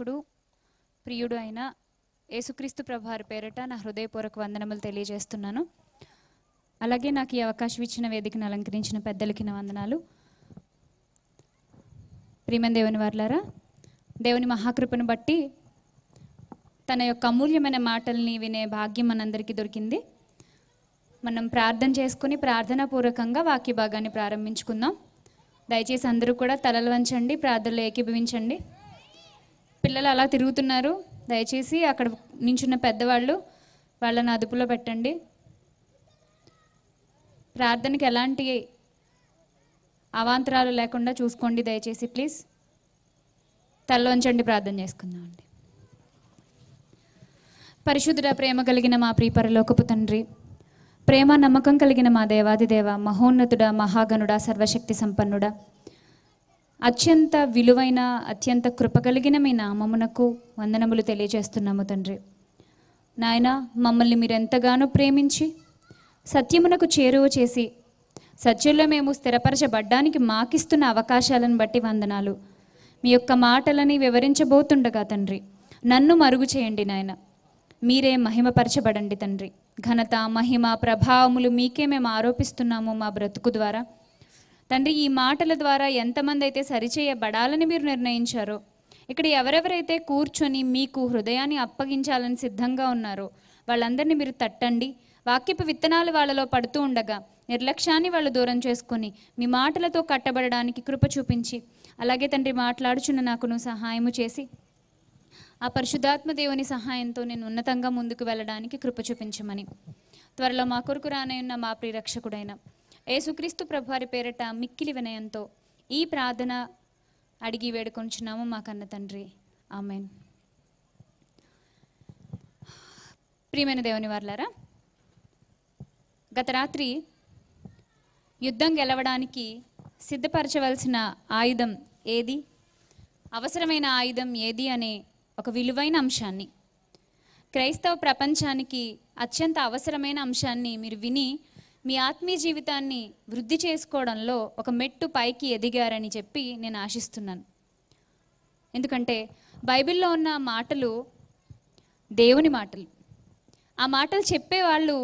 రక్షకుడు ప్రియుడు అయిన యేసుక్రీస్తు ప్రభారి పేరట నా హృదయపూర్వక వందనములు తెలియజేస్తున్నాను అలాగే నాకు ఈ అవకాశం ఇచ్చిన వేదికను అలంకరించిన పెద్దలకి నా వందనాలు ప్రియమన్ దేవుని వర్లారా దేవుని మహాకృపను బట్టి తన యొక్క అమూల్యమైన మాటల్ని వినే భాగ్యం మనందరికీ దొరికింది మనం ప్రార్థన చేసుకుని ప్రార్థనాపూర్వకంగా వాక్య భాగాన్ని ప్రారంభించుకుందాం దయచేసి అందరూ కూడా తలలు వంచండి ప్రార్థనలు ఏకీభవించండి పిల్లలు అలా తిరుగుతున్నారు దయచేసి అక్కడ నించున్న పెద్దవాళ్ళు వాళ్ళని అదుపులో పెట్టండి ప్రార్థనకి ఎలాంటి అవాంతరాలు లేకుండా చూసుకోండి దయచేసి ప్లీజ్ తల్లోంచండి ప్రార్థన చేసుకుందామండి అండి పరిశుద్ధుడ ప్రేమ కలిగిన మా ప్రీపరలోకపు తండ్రి ప్రేమ నమ్మకం కలిగిన మా దేవాది దేవ మహోన్నతుడ మహాగణుడ సర్వశక్తి సంపన్నుడా అత్యంత విలువైన అత్యంత కృపగలిగిన మీ నామమునకు వందనములు తెలియజేస్తున్నాము తండ్రి నాయన మమ్మల్ని మీరు ఎంతగానో ప్రేమించి సత్యమునకు చేరువ చేసి సత్యంలో మేము స్థిరపరచబడ్డానికి మాకిస్తున్న అవకాశాలను బట్టి వందనాలు మీ యొక్క మాటలని వివరించబోతుండగా తండ్రి నన్ను మరుగు చేయండి నాయన మీరే మహిమపరచబడండి తండ్రి ఘనత మహిమ ప్రభావములు మీకే మేము ఆరోపిస్తున్నాము మా బ్రతుకు ద్వారా తండ్రి ఈ మాటల ద్వారా ఎంతమంది అయితే సరిచేయబడాలని మీరు నిర్ణయించారో ఇక్కడ ఎవరెవరైతే కూర్చొని మీకు హృదయాన్ని అప్పగించాలని సిద్ధంగా ఉన్నారో వాళ్ళందరినీ మీరు తట్టండి వాక్యపు విత్తనాలు వాళ్ళలో పడుతూ ఉండగా నిర్లక్ష్యాన్ని వాళ్ళు దూరం చేసుకొని మీ మాటలతో కట్టబడడానికి కృప చూపించి అలాగే తండ్రి మాట్లాడుచున్న నాకు నువ్వు సహాయము చేసి ఆ పరిశుద్ధాత్మ దేవుని సహాయంతో నేను ఉన్నతంగా ముందుకు వెళ్ళడానికి కృప చూపించమని త్వరలో మా కొరకు రానయ్యున్న మా ప్రియరక్షకుడైన యేసుక్రీస్తు ప్రభువారి పేరట మిక్కిలి వినయంతో ఈ ప్రార్థన అడిగి వేడుకొంచున్నాము మా కన్న తండ్రి ఆమెన్ ప్రియమైన దేవుని వార్లారా గత రాత్రి యుద్ధం గెలవడానికి సిద్ధపరచవలసిన ఆయుధం ఏది అవసరమైన ఆయుధం ఏది అనే ఒక విలువైన అంశాన్ని క్రైస్తవ ప్రపంచానికి అత్యంత అవసరమైన అంశాన్ని మీరు విని మీ ఆత్మీయ జీవితాన్ని వృద్ధి చేసుకోవడంలో ఒక మెట్టు పైకి ఎదిగారని చెప్పి నేను ఆశిస్తున్నాను ఎందుకంటే బైబిల్లో ఉన్న మాటలు దేవుని మాటలు ఆ మాటలు చెప్పేవాళ్ళు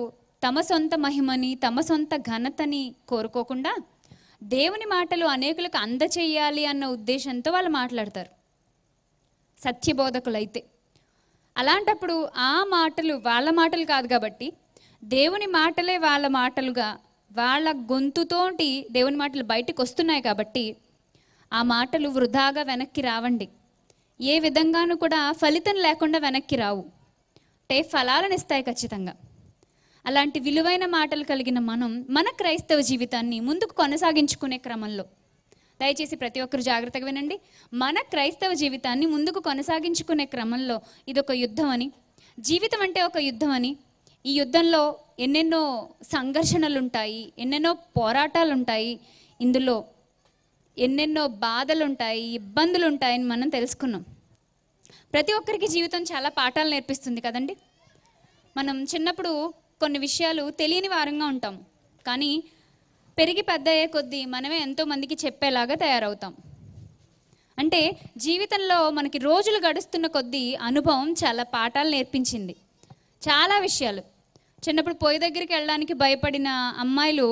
తమ సొంత మహిమని తమ సొంత ఘనతని కోరుకోకుండా దేవుని మాటలు అనేకులకు అందచేయాలి అన్న ఉద్దేశంతో వాళ్ళు మాట్లాడతారు సత్యబోధకులైతే అలాంటప్పుడు ఆ మాటలు వాళ్ళ మాటలు కాదు కాబట్టి దేవుని మాటలే వాళ్ళ మాటలుగా వాళ్ళ గొంతుతోటి దేవుని మాటలు బయటకు వస్తున్నాయి కాబట్టి ఆ మాటలు వృధాగా వెనక్కి రావండి ఏ విధంగానూ కూడా ఫలితం లేకుండా వెనక్కి రావు అంటే ఫలాలను ఇస్తాయి ఖచ్చితంగా అలాంటి విలువైన మాటలు కలిగిన మనం మన క్రైస్తవ జీవితాన్ని ముందుకు కొనసాగించుకునే క్రమంలో దయచేసి ప్రతి ఒక్కరు జాగ్రత్తగా వినండి మన క్రైస్తవ జీవితాన్ని ముందుకు కొనసాగించుకునే క్రమంలో ఇదొక యుద్ధం అని జీవితం అంటే ఒక యుద్ధం అని ఈ యుద్ధంలో ఎన్నెన్నో సంఘర్షణలు ఉంటాయి ఎన్నెన్నో పోరాటాలు ఉంటాయి ఇందులో ఎన్నెన్నో బాధలు ఉంటాయి ఇబ్బందులు ఉంటాయని మనం తెలుసుకున్నాం ప్రతి ఒక్కరికి జీవితం చాలా పాఠాలు నేర్పిస్తుంది కదండి మనం చిన్నప్పుడు కొన్ని విషయాలు తెలియని వారంగా ఉంటాం కానీ పెరిగి పెద్ద అయ్యే కొద్దీ మనమే ఎంతోమందికి చెప్పేలాగా తయారవుతాం అంటే జీవితంలో మనకి రోజులు గడుస్తున్న కొద్దీ అనుభవం చాలా పాఠాలు నేర్పించింది చాలా విషయాలు చిన్నప్పుడు పొయ్యి దగ్గరికి వెళ్ళడానికి భయపడిన అమ్మాయిలు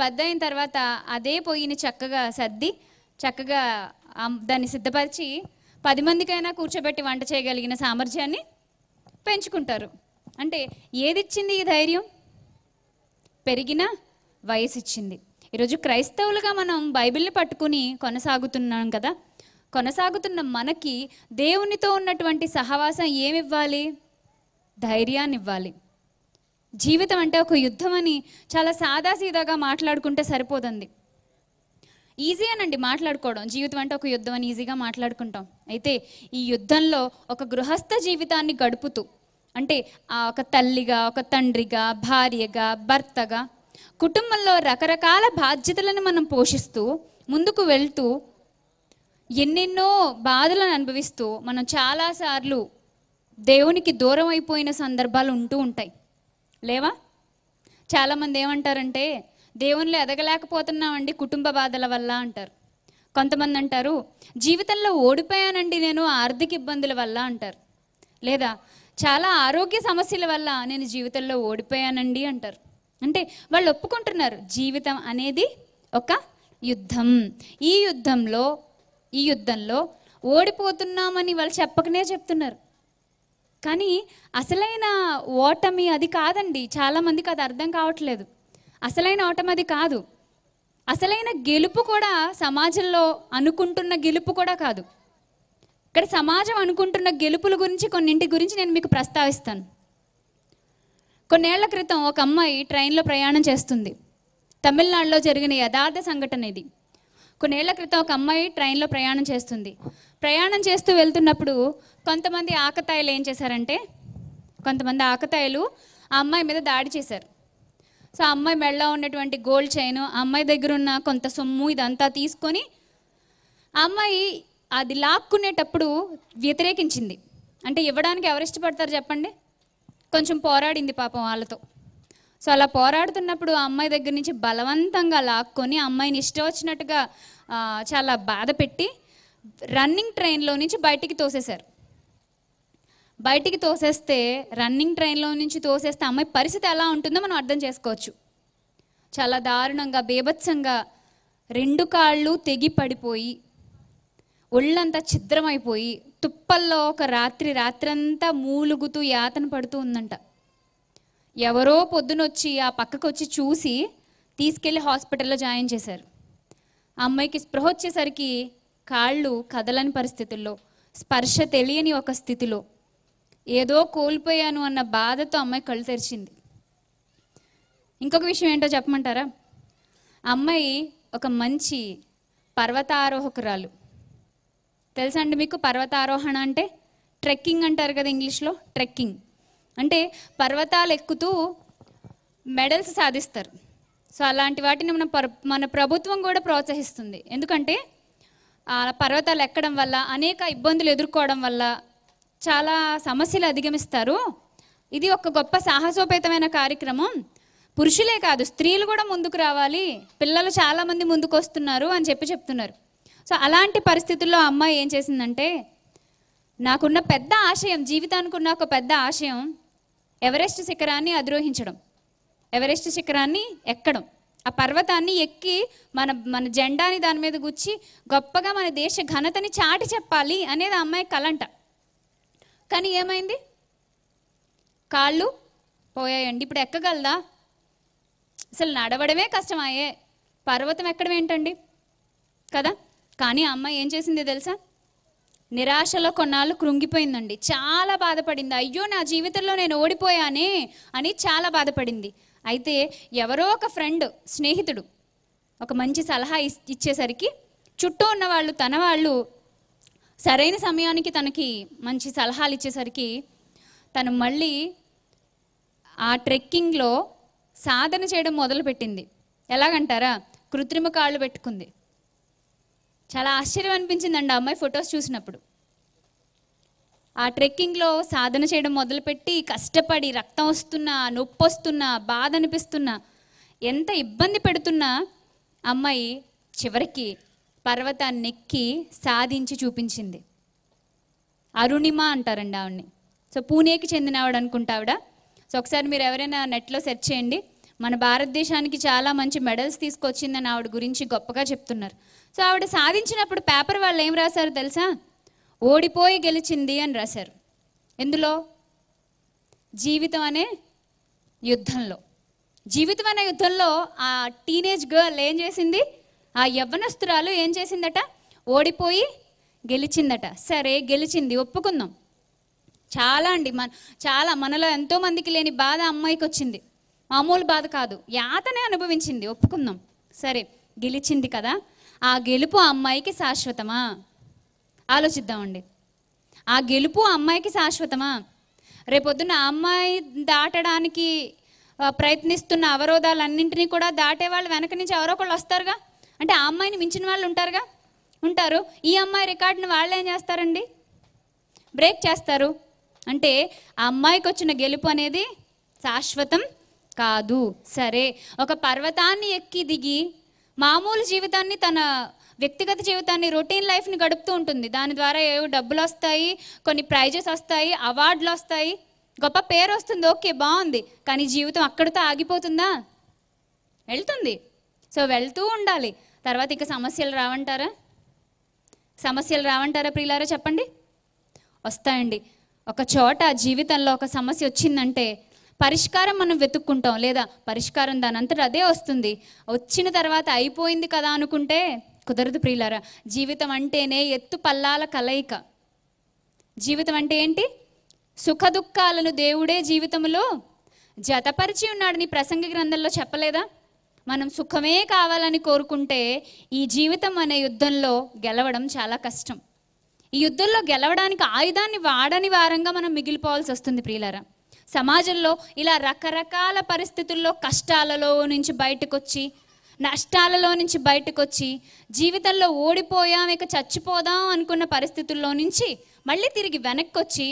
పెద్ద అయిన తర్వాత అదే పొయ్యిని చక్కగా సర్ది చక్కగా దాన్ని సిద్ధపరిచి పది మందికైనా కూర్చోబెట్టి వంట చేయగలిగిన సామర్థ్యాన్ని పెంచుకుంటారు అంటే ఏదిచ్చింది ఈ ధైర్యం పెరిగిన వయసు ఇచ్చింది ఈరోజు క్రైస్తవులుగా మనం బైబిల్ని పట్టుకుని కొనసాగుతున్నాం కదా కొనసాగుతున్న మనకి దేవునితో ఉన్నటువంటి సహవాసం ఏమివ్వాలి ధైర్యాన్ని ఇవ్వాలి జీవితం అంటే ఒక యుద్ధం అని చాలా సాదాసీదాగా మాట్లాడుకుంటే సరిపోతుంది ఈజీ అనండి మాట్లాడుకోవడం జీవితం అంటే ఒక యుద్ధం అని ఈజీగా మాట్లాడుకుంటాం అయితే ఈ యుద్ధంలో ఒక గృహస్థ జీవితాన్ని గడుపుతూ అంటే ఒక తల్లిగా ఒక తండ్రిగా భార్యగా భర్తగా కుటుంబంలో రకరకాల బాధ్యతలను మనం పోషిస్తూ ముందుకు వెళ్తూ ఎన్నెన్నో బాధలను అనుభవిస్తూ మనం చాలాసార్లు దేవునికి దూరం అయిపోయిన సందర్భాలు ఉంటూ ఉంటాయి లేవా చాలామంది ఏమంటారంటే దేవుళ్ళు ఎదగలేకపోతున్నామండి కుటుంబ బాధల వల్ల అంటారు కొంతమంది అంటారు జీవితంలో ఓడిపోయానండి నేను ఆర్థిక ఇబ్బందుల వల్ల అంటారు లేదా చాలా ఆరోగ్య సమస్యల వల్ల నేను జీవితంలో ఓడిపోయానండి అంటారు అంటే వాళ్ళు ఒప్పుకుంటున్నారు జీవితం అనేది ఒక యుద్ధం ఈ యుద్ధంలో ఈ యుద్ధంలో ఓడిపోతున్నామని వాళ్ళు చెప్పకనే చెప్తున్నారు కానీ అసలైన ఓటమి అది కాదండి చాలామందికి అది అర్థం కావట్లేదు అసలైన ఓటమి అది కాదు అసలైన గెలుపు కూడా సమాజంలో అనుకుంటున్న గెలుపు కూడా కాదు ఇక్కడ సమాజం అనుకుంటున్న గెలుపుల గురించి కొన్నింటి గురించి నేను మీకు ప్రస్తావిస్తాను కొన్నేళ్ల క్రితం ఒక అమ్మాయి ట్రైన్లో ప్రయాణం చేస్తుంది తమిళనాడులో జరిగిన యథార్థ సంఘటన ఇది కొన్నేళ్ల క్రితం ఒక అమ్మాయి ట్రైన్లో ప్రయాణం చేస్తుంది ప్రయాణం చేస్తూ వెళ్తున్నప్పుడు కొంతమంది ఆకతాయిలు ఏం చేశారంటే కొంతమంది ఆకతాయిలు ఆ అమ్మాయి మీద దాడి చేశారు సో ఆ అమ్మాయి మెడలో ఉన్నటువంటి గోల్డ్ చైన్ అమ్మాయి దగ్గర ఉన్న కొంత సొమ్ము ఇదంతా తీసుకొని ఆ అమ్మాయి అది లాక్కునేటప్పుడు వ్యతిరేకించింది అంటే ఇవ్వడానికి ఎవరు ఇష్టపడతారు చెప్పండి కొంచెం పోరాడింది పాపం వాళ్ళతో సో అలా పోరాడుతున్నప్పుడు ఆ అమ్మాయి దగ్గర నుంచి బలవంతంగా లాక్కొని అమ్మాయిని ఇష్టం వచ్చినట్టుగా చాలా బాధ పెట్టి రన్నింగ్ ట్రైన్లో నుంచి బయటికి తోసేశారు బయటికి తోసేస్తే రన్నింగ్ ట్రైన్లో నుంచి తోసేస్తే అమ్మాయి పరిస్థితి ఎలా ఉంటుందో మనం అర్థం చేసుకోవచ్చు చాలా దారుణంగా బేభత్సంగా రెండు కాళ్ళు తెగి పడిపోయి ఒళ్ళంతా ఛిద్రమైపోయి తుప్పల్లో ఒక రాత్రి రాత్రంతా మూలుగుతూ యాతన పడుతూ ఉందంట ఎవరో పొద్దునొచ్చి ఆ పక్కకు వచ్చి చూసి తీసుకెళ్ళి హాస్పిటల్లో జాయిన్ చేశారు ఆ అమ్మాయికి స్పృహ వచ్చేసరికి కాళ్ళు కదలని పరిస్థితుల్లో స్పర్శ తెలియని ఒక స్థితిలో ఏదో కోల్పోయాను అన్న బాధతో అమ్మాయి కళ్ళు తెరిచింది ఇంకొక విషయం ఏంటో చెప్పమంటారా అమ్మాయి ఒక మంచి పర్వతారోహకురాలు తెలుసా అండి మీకు పర్వతారోహణ అంటే ట్రెక్కింగ్ అంటారు కదా ఇంగ్లీష్లో ట్రెక్కింగ్ అంటే పర్వతాలు ఎక్కుతూ మెడల్స్ సాధిస్తారు సో అలాంటి వాటిని మన మన ప్రభుత్వం కూడా ప్రోత్సహిస్తుంది ఎందుకంటే పర్వతాలు ఎక్కడం వల్ల అనేక ఇబ్బందులు ఎదుర్కోవడం వల్ల చాలా సమస్యలు అధిగమిస్తారు ఇది ఒక గొప్ప సాహసోపేతమైన కార్యక్రమం పురుషులే కాదు స్త్రీలు కూడా ముందుకు రావాలి పిల్లలు చాలామంది ముందుకు వస్తున్నారు అని చెప్పి చెప్తున్నారు సో అలాంటి పరిస్థితుల్లో అమ్మాయి ఏం చేసిందంటే నాకున్న పెద్ద ఆశయం జీవితానికి ఉన్న ఒక పెద్ద ఆశయం ఎవరెస్ట్ శిఖరాన్ని అధిరోహించడం ఎవరెస్ట్ శిఖరాన్ని ఎక్కడం ఆ పర్వతాన్ని ఎక్కి మన మన జెండాని దాని మీద గుచ్చి గొప్పగా మన దేశ ఘనతని చాటి చెప్పాలి అనేది ఆ అమ్మాయి కలంట కానీ ఏమైంది కాళ్ళు పోయాయండి ఇప్పుడు ఎక్కగలదా అసలు నడవడమే కష్టమయ్యే పర్వతం ఎక్కడం ఏంటండి కదా కానీ ఆ అమ్మాయి ఏం చేసింది తెలుసా నిరాశలో కొన్నాళ్ళు కృంగిపోయిందండి చాలా బాధపడింది అయ్యో నా జీవితంలో నేను ఓడిపోయానే అని చాలా బాధపడింది అయితే ఎవరో ఒక ఫ్రెండ్ స్నేహితుడు ఒక మంచి సలహా ఇచ్చేసరికి చుట్టూ ఉన్న వాళ్ళు తన వాళ్ళు సరైన సమయానికి తనకి మంచి సలహాలు ఇచ్చేసరికి తను మళ్ళీ ఆ ట్రెక్కింగ్లో సాధన చేయడం మొదలుపెట్టింది ఎలాగంటారా కృత్రిమ కాళ్ళు పెట్టుకుంది చాలా ఆశ్చర్యం అనిపించిందండి ఆ అమ్మాయి ఫొటోస్ చూసినప్పుడు ఆ ట్రెక్కింగ్లో సాధన చేయడం మొదలుపెట్టి కష్టపడి రక్తం వస్తున్నా నొప్పి వస్తున్నా బాధ అనిపిస్తున్నా ఎంత ఇబ్బంది పెడుతున్నా అమ్మాయి చివరికి పర్వతాన్ని ఎక్కి సాధించి చూపించింది అరుణిమ అంటారండి ఆవిడ్ని సో పూణేకి చెందిన ఆవిడ అనుకుంటా ఆవిడ సో ఒకసారి మీరు ఎవరైనా నెట్లో సెర్చ్ చేయండి మన భారతదేశానికి చాలా మంచి మెడల్స్ తీసుకొచ్చిందని ఆవిడ గురించి గొప్పగా చెప్తున్నారు సో ఆవిడ సాధించినప్పుడు పేపర్ వాళ్ళు ఏం రాశారు తెలుసా ఓడిపోయి గెలిచింది అని రాశారు ఎందులో జీవితం అనే యుద్ధంలో జీవితం అనే యుద్ధంలో ఆ టీనేజ్ గర్ల్ ఏం చేసింది ఆ యవ్వనస్తురాలు ఏం చేసిందట ఓడిపోయి గెలిచిందట సరే గెలిచింది ఒప్పుకుందాం చాలా అండి మన చాలా మనలో ఎంతోమందికి లేని బాధ అమ్మాయికి వచ్చింది మామూలు బాధ కాదు యాతనే అనుభవించింది ఒప్పుకుందాం సరే గెలిచింది కదా ఆ గెలుపు అమ్మాయికి శాశ్వతమా ఆలోచిద్దామండి ఆ గెలుపు అమ్మాయికి శాశ్వతమా రేపొద్దున అమ్మాయి దాటడానికి ప్రయత్నిస్తున్న అవరోధాలన్నింటినీ కూడా దాటే వాళ్ళు వెనక నుంచి ఎవరో ఒకళ్ళు వస్తారుగా అంటే ఆ అమ్మాయిని మించిన వాళ్ళు ఉంటారుగా ఉంటారు ఈ అమ్మాయి రికార్డుని వాళ్ళు ఏం చేస్తారండి బ్రేక్ చేస్తారు అంటే ఆ అమ్మాయికి వచ్చిన గెలుపు అనేది శాశ్వతం కాదు సరే ఒక పర్వతాన్ని ఎక్కి దిగి మామూలు జీవితాన్ని తన వ్యక్తిగత జీవితాన్ని రొటీన్ లైఫ్ని గడుపుతూ ఉంటుంది దాని ద్వారా ఏవో డబ్బులు వస్తాయి కొన్ని ప్రైజెస్ వస్తాయి అవార్డులు వస్తాయి గొప్ప పేరు వస్తుంది ఓకే బాగుంది కానీ జీవితం అక్కడితో ఆగిపోతుందా వెళ్తుంది సో వెళ్తూ ఉండాలి తర్వాత ఇక సమస్యలు రావంటారా సమస్యలు రావంటారా ప్రియులారా చెప్పండి వస్తాయండి ఒక చోట జీవితంలో ఒక సమస్య వచ్చిందంటే పరిష్కారం మనం వెతుక్కుంటాం లేదా పరిష్కారం దాని దానంతట అదే వస్తుంది వచ్చిన తర్వాత అయిపోయింది కదా అనుకుంటే కుదరదు ప్రియులారా జీవితం అంటేనే ఎత్తు పల్లాల కలయిక జీవితం అంటే ఏంటి సుఖ దుఃఖాలను దేవుడే జీవితంలో జతపరిచి ఉన్నాడు నీ ప్రసంగ గ్రంథంలో చెప్పలేదా మనం సుఖమే కావాలని కోరుకుంటే ఈ జీవితం అనే యుద్ధంలో గెలవడం చాలా కష్టం ఈ యుద్ధంలో గెలవడానికి ఆయుధాన్ని వాడని వారంగా మనం మిగిలిపోవాల్సి వస్తుంది ప్రియులారా సమాజంలో ఇలా రకరకాల పరిస్థితుల్లో కష్టాలలో నుంచి బయటకు వచ్చి నష్టాలలో నుంచి బయటకు వచ్చి జీవితంలో ఓడిపోయాం ఇక చచ్చిపోదాం అనుకున్న పరిస్థితుల్లో నుంచి మళ్ళీ తిరిగి వెనక్కి వచ్చి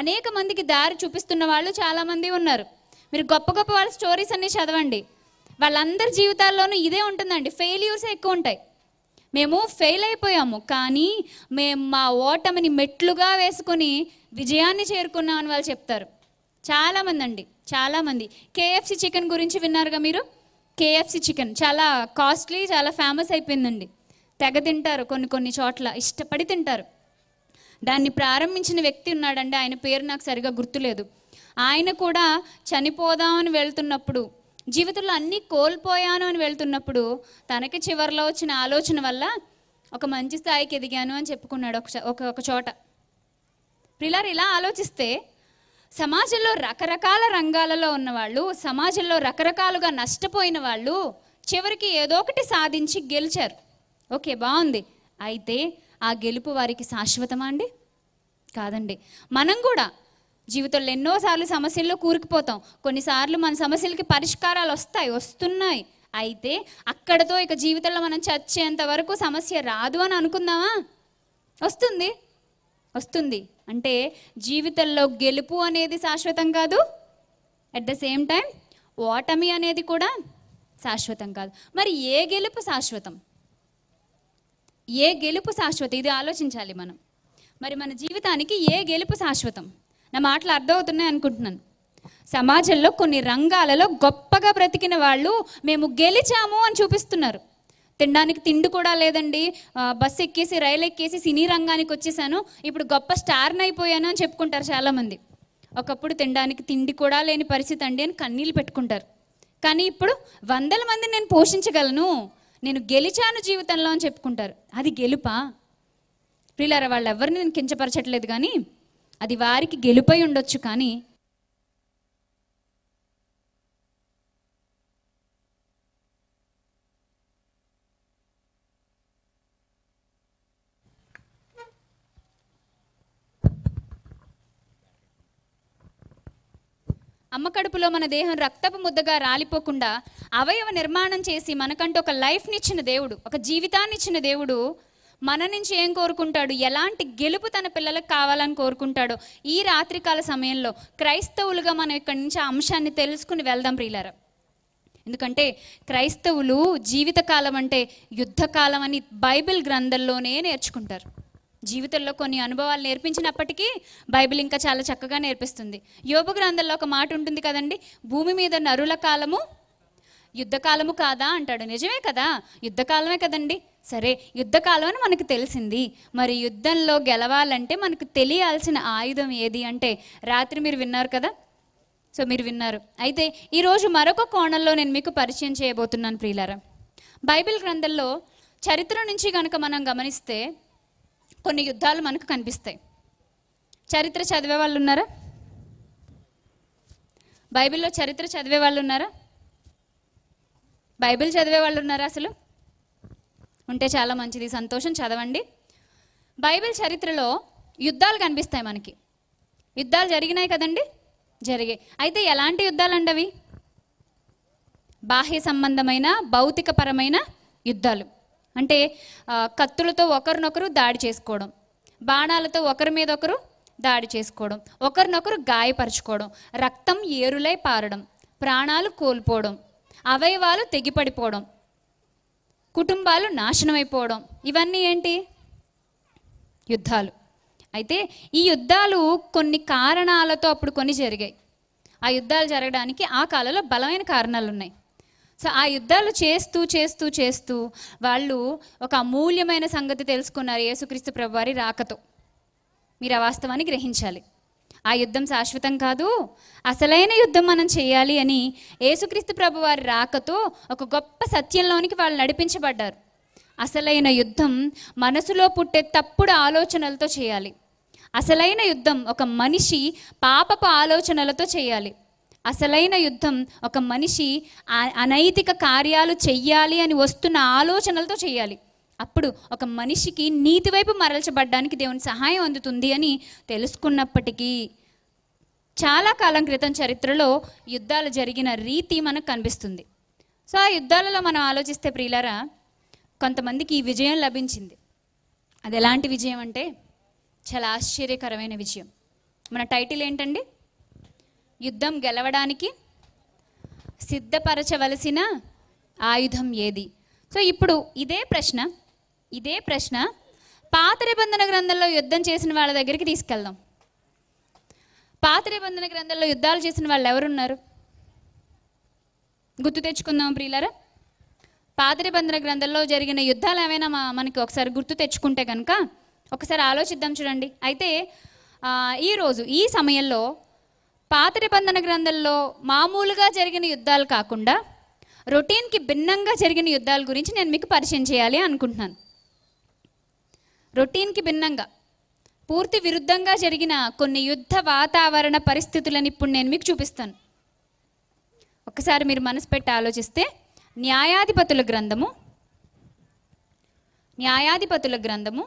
అనేక మందికి దారి చూపిస్తున్న వాళ్ళు చాలామంది ఉన్నారు మీరు గొప్ప గొప్ప వాళ్ళ స్టోరీస్ అన్నీ చదవండి వాళ్ళందరి జీవితాల్లోనూ ఇదే ఉంటుందండి ఫెయిల్యూర్స్ ఎక్కువ ఉంటాయి మేము ఫెయిల్ అయిపోయాము కానీ మేము మా ఓటమిని మెట్లుగా వేసుకుని విజయాన్ని చేరుకున్నామని వాళ్ళు చెప్తారు చాలామంది అండి చాలామంది కేఎఫ్సి చికెన్ గురించి విన్నారుగా మీరు కేఎఫ్సి చికెన్ చాలా కాస్ట్లీ చాలా ఫేమస్ అయిపోయిందండి తెగ తింటారు కొన్ని కొన్ని చోట్ల ఇష్టపడి తింటారు దాన్ని ప్రారంభించిన వ్యక్తి ఉన్నాడండి ఆయన పేరు నాకు సరిగా గుర్తులేదు ఆయన కూడా చనిపోదామని వెళ్తున్నప్పుడు జీవితంలో అన్నీ కోల్పోయాను అని వెళ్తున్నప్పుడు తనకి చివరిలో వచ్చిన ఆలోచన వల్ల ఒక మంచి స్థాయికి ఎదిగాను అని చెప్పుకున్నాడు ఒక ఒక చోట ప్రిలార్ ఇలా ఆలోచిస్తే సమాజంలో రకరకాల రంగాలలో ఉన్నవాళ్ళు సమాజంలో రకరకాలుగా నష్టపోయిన వాళ్ళు చివరికి ఏదో ఒకటి సాధించి గెలిచారు ఓకే బాగుంది అయితే ఆ గెలుపు వారికి శాశ్వతమా అండి కాదండి మనం కూడా జీవితంలో ఎన్నోసార్లు సమస్యల్లో కూరుకుపోతాం కొన్నిసార్లు మన సమస్యలకి పరిష్కారాలు వస్తాయి వస్తున్నాయి అయితే అక్కడతో ఇక జీవితంలో మనం చచ్చేంత వరకు సమస్య రాదు అని అనుకుందామా వస్తుంది వస్తుంది అంటే జీవితంలో గెలుపు అనేది శాశ్వతం కాదు అట్ ద సేమ్ టైం ఓటమి అనేది కూడా శాశ్వతం కాదు మరి ఏ గెలుపు శాశ్వతం ఏ గెలుపు శాశ్వతం ఇది ఆలోచించాలి మనం మరి మన జీవితానికి ఏ గెలుపు శాశ్వతం నా మాటలు అర్థమవుతున్నాయి అనుకుంటున్నాను సమాజంలో కొన్ని రంగాలలో గొప్పగా బ్రతికిన వాళ్ళు మేము గెలిచాము అని చూపిస్తున్నారు తినడానికి తిండి కూడా లేదండి బస్సు ఎక్కేసి రైలు ఎక్కేసి సినీ రంగానికి వచ్చేసాను ఇప్పుడు గొప్ప స్టార్ని అయిపోయాను అని చెప్పుకుంటారు చాలామంది ఒకప్పుడు తినడానికి తిండి కూడా లేని పరిస్థితి అండి అని కన్నీళ్ళు పెట్టుకుంటారు కానీ ఇప్పుడు వందల మందిని నేను పోషించగలను నేను గెలిచాను జీవితంలో అని చెప్పుకుంటారు అది గెలుపా ప్రియులారా వాళ్ళు ఎవరిని నేను కించపరచట్లేదు కానీ అది వారికి గెలుపై ఉండొచ్చు కానీ అమ్మ కడుపులో మన దేహం రక్తపు ముద్దగా రాలిపోకుండా అవయవ నిర్మాణం చేసి మనకంటూ ఒక లైఫ్నిచ్చిన దేవుడు ఒక జీవితాన్ని ఇచ్చిన దేవుడు మన నుంచి ఏం కోరుకుంటాడు ఎలాంటి గెలుపు తన పిల్లలకు కావాలని కోరుకుంటాడో ఈ రాత్రికాల సమయంలో క్రైస్తవులుగా మనం ఇక్కడి నుంచి ఆ అంశాన్ని తెలుసుకుని వెళ్దాం ప్రియులారా ఎందుకంటే క్రైస్తవులు జీవితకాలం అంటే యుద్ధకాలం అని బైబిల్ గ్రంథంలోనే నేర్చుకుంటారు జీవితంలో కొన్ని అనుభవాలు నేర్పించినప్పటికీ బైబిల్ ఇంకా చాలా చక్కగా నేర్పిస్తుంది యోగ గ్రంథంలో ఒక మాట ఉంటుంది కదండి భూమి మీద నరుల కాలము యుద్ధకాలము కాదా అంటాడు నిజమే కదా యుద్ధకాలమే కదండి సరే యుద్ధకాలం అని మనకు తెలిసింది మరి యుద్ధంలో గెలవాలంటే మనకు తెలియాల్సిన ఆయుధం ఏది అంటే రాత్రి మీరు విన్నారు కదా సో మీరు విన్నారు అయితే ఈరోజు మరొక కోణంలో నేను మీకు పరిచయం చేయబోతున్నాను ప్రియులారా బైబిల్ గ్రంథంలో చరిత్ర నుంచి కనుక మనం గమనిస్తే కొన్ని యుద్ధాలు మనకు కనిపిస్తాయి చరిత్ర చదివే వాళ్ళు ఉన్నారా బైబిల్లో చరిత్ర చదివే వాళ్ళు ఉన్నారా బైబిల్ చదివే వాళ్ళు ఉన్నారా అసలు ఉంటే చాలా మంచిది సంతోషం చదవండి బైబిల్ చరిత్రలో యుద్ధాలు కనిపిస్తాయి మనకి యుద్ధాలు జరిగినాయి కదండి జరిగాయి అయితే ఎలాంటి యుద్ధాలు అవి బాహ్య సంబంధమైన భౌతికపరమైన యుద్ధాలు అంటే కత్తులతో ఒకరినొకరు దాడి చేసుకోవడం బాణాలతో ఒకరి మీద ఒకరు దాడి చేసుకోవడం ఒకరినొకరు గాయపరచుకోవడం రక్తం ఏరులై పారడం ప్రాణాలు కోల్పోవడం అవయవాలు తెగిపడిపోవడం కుటుంబాలు నాశనమైపోవడం ఇవన్నీ ఏంటి యుద్ధాలు అయితే ఈ యుద్ధాలు కొన్ని కారణాలతో అప్పుడు కొన్ని జరిగాయి ఆ యుద్ధాలు జరగడానికి ఆ కాలంలో బలమైన కారణాలు ఉన్నాయి సో ఆ యుద్ధాలు చేస్తూ చేస్తూ చేస్తూ వాళ్ళు ఒక అమూల్యమైన సంగతి తెలుసుకున్నారు యేసుక్రీస్తు ప్రభువారి రాకతో మీరు ఆ వాస్తవాన్ని గ్రహించాలి ఆ యుద్ధం శాశ్వతం కాదు అసలైన యుద్ధం మనం చేయాలి అని యేసుక్రీస్తు ప్రభువారి రాకతో ఒక గొప్ప సత్యంలోనికి వాళ్ళు నడిపించబడ్డారు అసలైన యుద్ధం మనసులో పుట్టే తప్పుడు ఆలోచనలతో చేయాలి అసలైన యుద్ధం ఒక మనిషి పాపపు ఆలోచనలతో చేయాలి అసలైన యుద్ధం ఒక మనిషి అనైతిక కార్యాలు చెయ్యాలి అని వస్తున్న ఆలోచనలతో చేయాలి అప్పుడు ఒక మనిషికి నీతి వైపు మరల్చబడ్డానికి దేవుని సహాయం అందుతుంది అని తెలుసుకున్నప్పటికీ చాలా కాలం క్రితం చరిత్రలో యుద్ధాలు జరిగిన రీతి మనకు కనిపిస్తుంది సో ఆ యుద్ధాలలో మనం ఆలోచిస్తే ప్రియులారా కొంతమందికి ఈ విజయం లభించింది అది ఎలాంటి విజయం అంటే చాలా ఆశ్చర్యకరమైన విజయం మన టైటిల్ ఏంటండి యుద్ధం గెలవడానికి సిద్ధపరచవలసిన ఆయుధం ఏది సో ఇప్పుడు ఇదే ప్రశ్న ఇదే ప్రశ్న పాత నిబంధన గ్రంథంలో యుద్ధం చేసిన వాళ్ళ దగ్గరికి తీసుకెళ్దాం పాత నిబంధన గ్రంథంలో యుద్ధాలు చేసిన వాళ్ళు ఎవరున్నారు గుర్తు తెచ్చుకుందాం ప్రియులరా పాత నిబంధన గ్రంథంలో జరిగిన యుద్ధాలు ఏమైనా మా మనకి ఒకసారి గుర్తు తెచ్చుకుంటే కనుక ఒకసారి ఆలోచిద్దాం చూడండి అయితే ఈరోజు ఈ సమయంలో పాత నిబంధన గ్రంథంలో మామూలుగా జరిగిన యుద్ధాలు కాకుండా రొటీన్కి భిన్నంగా జరిగిన యుద్ధాల గురించి నేను మీకు పరిచయం చేయాలి అనుకుంటున్నాను రొటీన్కి భిన్నంగా పూర్తి విరుద్ధంగా జరిగిన కొన్ని యుద్ధ వాతావరణ పరిస్థితులను ఇప్పుడు నేను మీకు చూపిస్తాను ఒకసారి మీరు మనసు పెట్టి ఆలోచిస్తే న్యాయాధిపతుల గ్రంథము న్యాయాధిపతుల గ్రంథము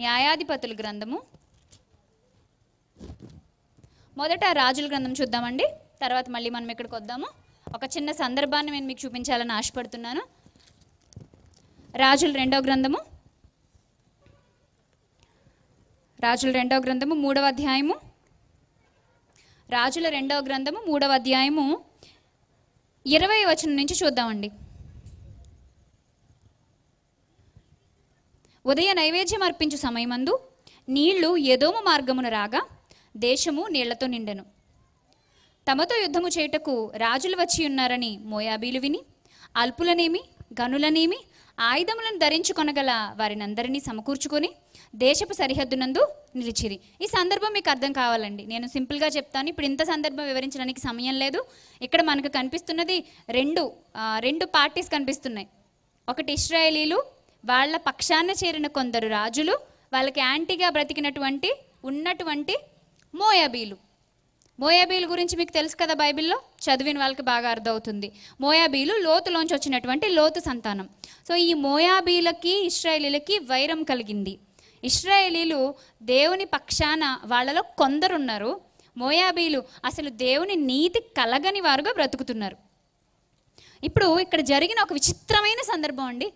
న్యాయాధిపతుల గ్రంథము మొదట రాజుల గ్రంథం చూద్దామండి తర్వాత మళ్ళీ మనం ఇక్కడికి వద్దాము ఒక చిన్న సందర్భాన్ని నేను మీకు చూపించాలని ఆశపడుతున్నాను రాజుల రెండో గ్రంథము రాజుల రెండో గ్రంథము మూడవ అధ్యాయము రాజుల రెండవ గ్రంథము మూడవ అధ్యాయము ఇరవై వచనం నుంచి చూద్దామండి ఉదయ నైవేద్యం అర్పించు సమయమందు నీళ్లు ఎదోము మార్గమున రాగా దేశము నీళ్లతో నిండెను తమతో యుద్ధము చేయుటకు రాజులు వచ్చి ఉన్నారని మోయాబీలు విని అల్పులనేమి గనులనేమి ఆయుధములను ధరించుకొనగల అందరినీ సమకూర్చుకొని దేశపు సరిహద్దునందు నిలిచిరి ఈ సందర్భం మీకు అర్థం కావాలండి నేను సింపుల్గా చెప్తాను ఇప్పుడు ఇంత సందర్భం వివరించడానికి సమయం లేదు ఇక్కడ మనకు కనిపిస్తున్నది రెండు రెండు పార్టీస్ కనిపిస్తున్నాయి ఒకటి ఇస్రాయేలీలు వాళ్ళ పక్షాన చేరిన కొందరు రాజులు వాళ్ళకి యాంటీగా బ్రతికినటువంటి ఉన్నటువంటి మోయాబీలు మోయాబీలు గురించి మీకు తెలుసు కదా బైబిల్లో చదివిన వాళ్ళకి బాగా అర్థమవుతుంది మోయాబీలు లోతులోంచి వచ్చినటువంటి లోతు సంతానం సో ఈ మోయాబీలకి ఇస్రాయేలీలకి వైరం కలిగింది ఇస్రాయేలీలు దేవుని పక్షాన వాళ్ళలో కొందరున్నారు మోయాబీలు అసలు దేవుని నీతి కలగని వారుగా బ్రతుకుతున్నారు ఇప్పుడు ఇక్కడ జరిగిన ఒక విచిత్రమైన సందర్భం అండి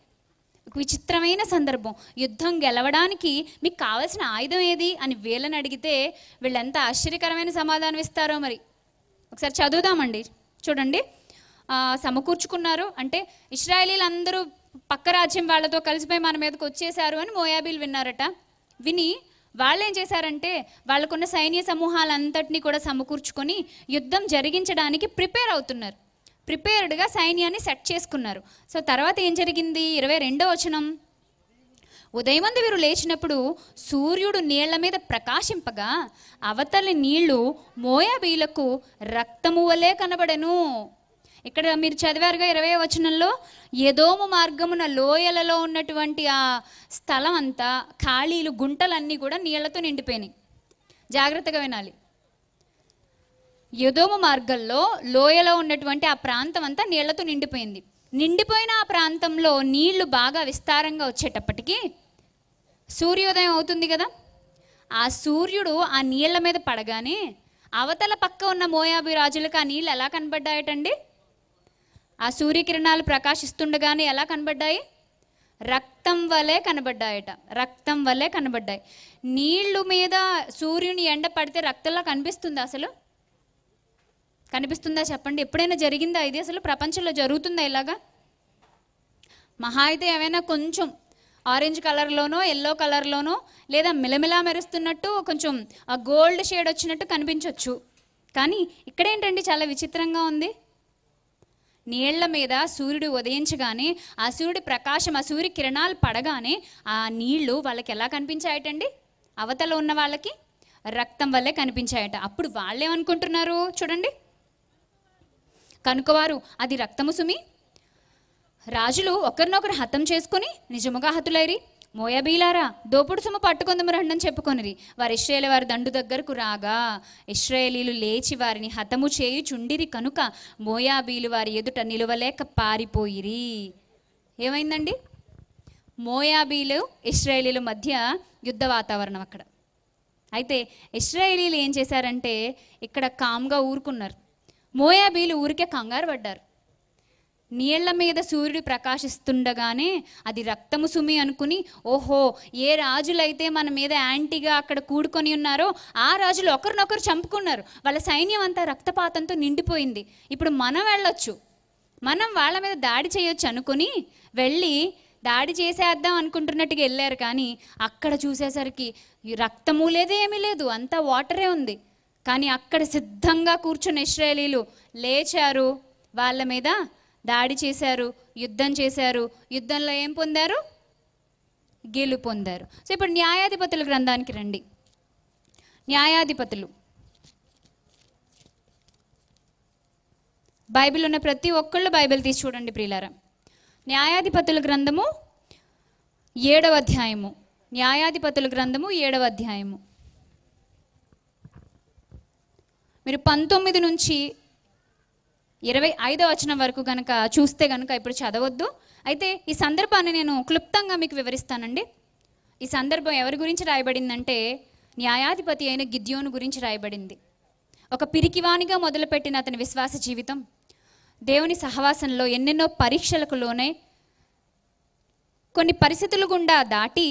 విచిత్రమైన సందర్భం యుద్ధం గెలవడానికి మీకు కావలసిన ఆయుధం ఏది అని వీళ్ళని అడిగితే వీళ్ళెంత ఆశ్చర్యకరమైన సమాధానం ఇస్తారో మరి ఒకసారి చదువుదామండి చూడండి సమకూర్చుకున్నారు అంటే ఇస్రాయలీలందరూ పక్క రాజ్యం వాళ్ళతో కలిసిపోయి మన మీదకి వచ్చేశారు అని మోయాబీలు విన్నారట విని వాళ్ళు ఏం చేశారంటే వాళ్ళకున్న సైన్య సమూహాలంతటినీ కూడా సమకూర్చుకొని యుద్ధం జరిగించడానికి ప్రిపేర్ అవుతున్నారు ప్రిపేర్డ్గా సైన్యాన్ని సెట్ చేసుకున్నారు సో తర్వాత ఏం జరిగింది ఇరవై రెండో వచనం ఉదయమందు వీరు లేచినప్పుడు సూర్యుడు నీళ్ల మీద ప్రకాశింపగా అవతలి నీళ్లు మోయాబీలకు రక్తము వలె కనబడను ఇక్కడ మీరు చదివారుగా ఇరవై వచనంలో ఎదోము మార్గమున లోయలలో ఉన్నటువంటి ఆ స్థలం అంతా ఖాళీలు గుంటలన్నీ కూడా నీళ్లతో నిండిపోయినాయి జాగ్రత్తగా వినాలి యదోమ మార్గంలో లోయలో ఉన్నటువంటి ఆ ప్రాంతం అంతా నీళ్లతో నిండిపోయింది నిండిపోయిన ఆ ప్రాంతంలో నీళ్లు బాగా విస్తారంగా వచ్చేటప్పటికీ సూర్యోదయం అవుతుంది కదా ఆ సూర్యుడు ఆ నీళ్ల మీద పడగానే అవతల పక్క ఉన్న మోయాబి రాజులకు ఆ నీళ్ళు ఎలా కనబడ్డాయటండి ఆ సూర్యకిరణాలు ప్రకాశిస్తుండగానే ఎలా కనబడ్డాయి రక్తం వలె కనబడ్డాయట రక్తం వలె కనబడ్డాయి నీళ్లు మీద సూర్యుని ఎండ పడితే రక్తంలా కనిపిస్తుంది అసలు కనిపిస్తుందా చెప్పండి ఎప్పుడైనా జరిగిందా ఇది అసలు ప్రపంచంలో జరుగుతుందా ఇలాగా మహా అయితే ఏమైనా కొంచెం ఆరెంజ్ కలర్లోనో ఎల్లో కలర్లోనో లేదా మిలమిలా మెరుస్తున్నట్టు కొంచెం ఆ గోల్డ్ షేడ్ వచ్చినట్టు కనిపించవచ్చు కానీ ఇక్కడేంటండి చాలా విచిత్రంగా ఉంది నీళ్ల మీద సూర్యుడు ఉదయించగానే ఆ సూర్యుడి ప్రకాశం ఆ సూర్య కిరణాలు పడగానే ఆ నీళ్లు వాళ్ళకి ఎలా కనిపించాయటండి అవతల ఉన్న వాళ్ళకి రక్తం వల్లే కనిపించాయట అప్పుడు వాళ్ళేమనుకుంటున్నారు చూడండి కనుకవారు అది రక్తము సుమి రాజులు ఒకరినొకరు హతం చేసుకుని నిజముగా హతులైరి మోయబీలారా దోపుడు సుమ పట్టుకుందము రండని చెప్పుకొనిరి వారి ఇస్రాయేల్ వారి దండు దగ్గరకు రాగా ఇస్రాయేలీలు లేచి వారిని హతము చుండిరి కనుక మోయాబీలు వారి ఎదుట నిలువలేక పారిపోయిరి ఏమైందండి మోయాబీలు ఇస్రాయేలీల మధ్య యుద్ధ వాతావరణం అక్కడ అయితే ఇస్రాయేలీలు ఏం చేశారంటే ఇక్కడ కామ్గా ఊరుకున్నారు మోయాబీలు ఊరికే కంగారు పడ్డారు నీళ్ల మీద సూర్యుడు ప్రకాశిస్తుండగానే అది రక్తము సుమి అనుకుని ఓహో ఏ రాజులైతే మన మీద యాంటీగా అక్కడ కూడుకొని ఉన్నారో ఆ రాజులు ఒకరినొకరు చంపుకున్నారు వాళ్ళ సైన్యం అంతా రక్తపాతంతో నిండిపోయింది ఇప్పుడు మనం వెళ్ళొచ్చు మనం వాళ్ళ మీద దాడి చేయొచ్చు అనుకుని వెళ్ళి దాడి చేసేద్దాం అనుకుంటున్నట్టుగా వెళ్ళారు కానీ అక్కడ చూసేసరికి రక్తము లేదు ఏమీ లేదు అంతా వాటరే ఉంది కానీ అక్కడ సిద్ధంగా కూర్చున్న ఇస్రాయలీలు లేచారు వాళ్ళ మీద దాడి చేశారు యుద్ధం చేశారు యుద్ధంలో ఏం పొందారు గెలు పొందారు సో ఇప్పుడు న్యాయాధిపతుల గ్రంథానికి రండి న్యాయాధిపతులు బైబిల్ ఉన్న ప్రతి ఒక్కళ్ళు బైబిల్ తీసి చూడండి ప్రియులారా న్యాయాధిపతుల గ్రంథము ఏడవ అధ్యాయము న్యాయాధిపతుల గ్రంథము ఏడవ అధ్యాయము మీరు పంతొమ్మిది నుంచి ఇరవై ఐదో వచనం వరకు కనుక చూస్తే కనుక ఇప్పుడు చదవద్దు అయితే ఈ సందర్భాన్ని నేను క్లుప్తంగా మీకు వివరిస్తానండి ఈ సందర్భం ఎవరి గురించి రాయబడిందంటే న్యాయాధిపతి అయిన గిద్యోను గురించి రాయబడింది ఒక పిరికివానిగా మొదలుపెట్టిన అతని విశ్వాస జీవితం దేవుని సహవాసంలో ఎన్నెన్నో పరీక్షలకు లోనే కొన్ని పరిస్థితుల గుండా దాటి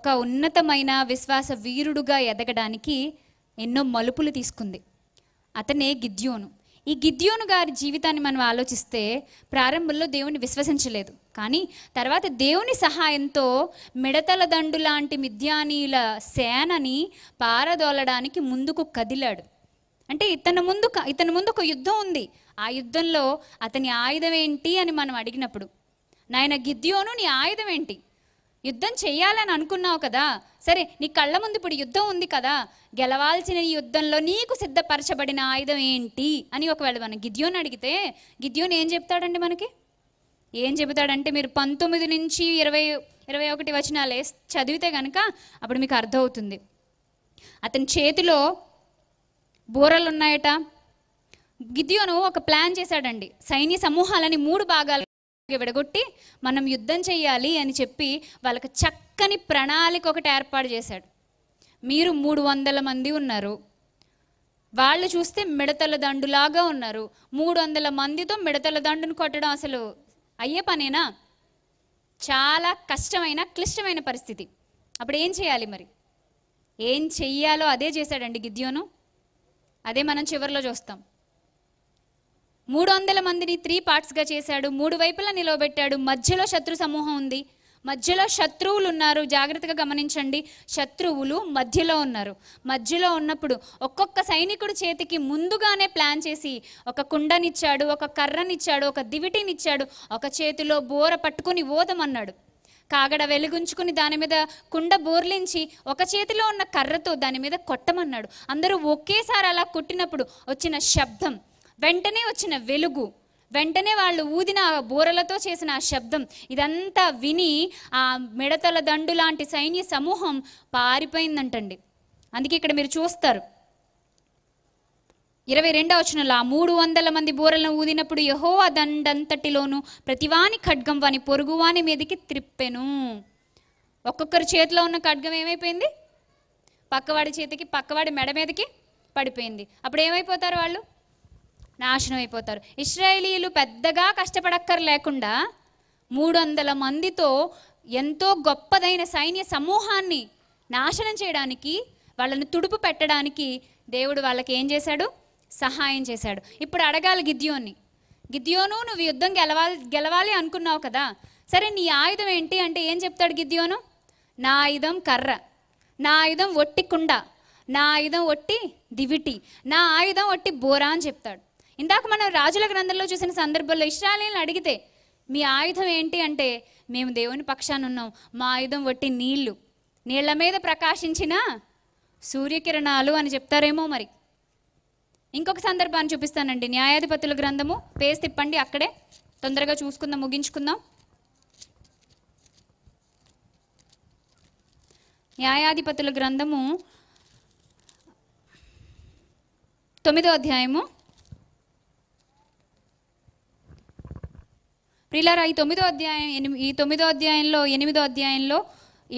ఒక ఉన్నతమైన విశ్వాస వీరుడుగా ఎదగడానికి ఎన్నో మలుపులు తీసుకుంది అతనే గిద్యోను ఈ గిద్యోను గారి జీవితాన్ని మనం ఆలోచిస్తే ప్రారంభంలో దేవుని విశ్వసించలేదు కానీ తర్వాత దేవుని సహాయంతో మిడతల దండు లాంటి మిథ్యానీల సేనని పారదోలడానికి ముందుకు కదిలాడు అంటే ఇతని ముందు ఇతని ముందు ఒక యుద్ధం ఉంది ఆ యుద్ధంలో అతని ఆయుధం ఏంటి అని మనం అడిగినప్పుడు నాయన గిద్యోను నీ ఆయుధం ఏంటి యుద్ధం చేయాలని అనుకున్నావు కదా సరే నీ కళ్ళ ముందు ఇప్పుడు యుద్ధం ఉంది కదా గెలవాల్సిన ఈ యుద్ధంలో నీకు సిద్ధపరచబడిన ఆయుధం ఏంటి అని ఒకవేళ మనం గిద్యోన్ అడిగితే గిద్యోన్ ఏం చెప్తాడండి మనకి ఏం చెబుతాడంటే మీరు పంతొమ్మిది నుంచి ఇరవై ఇరవై ఒకటి వచనాలే చదివితే కనుక అప్పుడు మీకు అర్థమవుతుంది అతని చేతిలో బూరలు ఉన్నాయట గిద్యోను ఒక ప్లాన్ చేశాడండి సైన్య సమూహాలని మూడు భాగాలు విడగొట్టి మనం యుద్ధం చేయాలి అని చెప్పి వాళ్ళకి చక్కని ప్రణాళిక ఒకటి ఏర్పాటు చేశాడు మీరు మూడు వందల మంది ఉన్నారు వాళ్ళు చూస్తే మిడతల దండులాగా ఉన్నారు మూడు వందల మందితో మిడతల దండును కొట్టడం అసలు అయ్యే పనేనా చాలా కష్టమైన క్లిష్టమైన పరిస్థితి అప్పుడు ఏం చేయాలి మరి ఏం చెయ్యాలో అదే చేశాడండి గిద్యోను అదే మనం చివరిలో చూస్తాం మూడు వందల మందిని త్రీ పార్ట్స్గా చేశాడు మూడు వైపులా నిలవబెట్టాడు మధ్యలో శత్రు సమూహం ఉంది మధ్యలో శత్రువులు ఉన్నారు జాగ్రత్తగా గమనించండి శత్రువులు మధ్యలో ఉన్నారు మధ్యలో ఉన్నప్పుడు ఒక్కొక్క సైనికుడు చేతికి ముందుగానే ప్లాన్ చేసి ఒక కుండనిచ్చాడు ఒక కర్రనిచ్చాడు ఒక దివిటినిచ్చాడు ఒక చేతిలో బోర పట్టుకుని ఓదమన్నాడు కాగడ వెలుగుంచుకుని దాని మీద కుండ బోర్లించి ఒక చేతిలో ఉన్న కర్రతో దాని మీద కొట్టమన్నాడు అందరూ ఒకేసారి అలా కొట్టినప్పుడు వచ్చిన శబ్దం వెంటనే వచ్చిన వెలుగు వెంటనే వాళ్ళు ఊదిన బూరలతో చేసిన ఆ శబ్దం ఇదంతా విని ఆ మిడతల దండు లాంటి సైన్య సమూహం పారిపోయిందంటండి అందుకే ఇక్కడ మీరు చూస్తారు ఇరవై రెండవ వచనంలో ఆ మూడు వందల మంది బూరలను ఊదినప్పుడు యహో దండంతటిలోనూ ప్రతివాని ఖడ్గం వాని పొరుగువాని మీదకి త్రిప్పెను ఒక్కొక్కరి చేతిలో ఉన్న ఖడ్గం ఏమైపోయింది పక్కవాడి చేతికి పక్కవాడి మెడ మీదకి పడిపోయింది అప్పుడు ఏమైపోతారు వాళ్ళు నాశనం అయిపోతారు ఇస్రాయేలీలు పెద్దగా కష్టపడక్కర్ లేకుండా మూడు వందల మందితో ఎంతో గొప్పదైన సైన్య సమూహాన్ని నాశనం చేయడానికి వాళ్ళని తుడుపు పెట్టడానికి దేవుడు వాళ్ళకి ఏం చేశాడు సహాయం చేశాడు ఇప్పుడు అడగాలి గిద్యోన్ని గిద్యోను నువ్వు యుద్ధం గెలవాలి గెలవాలి అనుకున్నావు కదా సరే నీ ఆయుధం ఏంటి అంటే ఏం చెప్తాడు గిద్యోను నా ఆయుధం కర్ర నా ఆయుధం ఒట్టి కుండ నా ఆయుధం ఒట్టి దివిటి నా ఆయుధం ఒట్టి బోరా అని చెప్తాడు ఇందాక మనం రాజుల గ్రంథంలో చూసిన సందర్భంలో ఇస్రాయలీలను అడిగితే మీ ఆయుధం ఏంటి అంటే మేము దేవుని పక్షాన ఉన్నాం మా ఆయుధం వట్టి నీళ్లు నీళ్ల మీద ప్రకాశించిన సూర్యకిరణాలు అని చెప్తారేమో మరి ఇంకొక సందర్భాన్ని చూపిస్తానండి న్యాయాధిపతుల గ్రంథము పేస్ తిప్పండి అక్కడే తొందరగా చూసుకుందాం ముగించుకుందాం న్యాయాధిపతుల గ్రంథము తొమ్మిదో అధ్యాయము ప్రిలారా ఈ తొమ్మిదో అధ్యాయం ఎనిమిది ఈ తొమ్మిదో అధ్యాయంలో ఎనిమిదో అధ్యాయంలో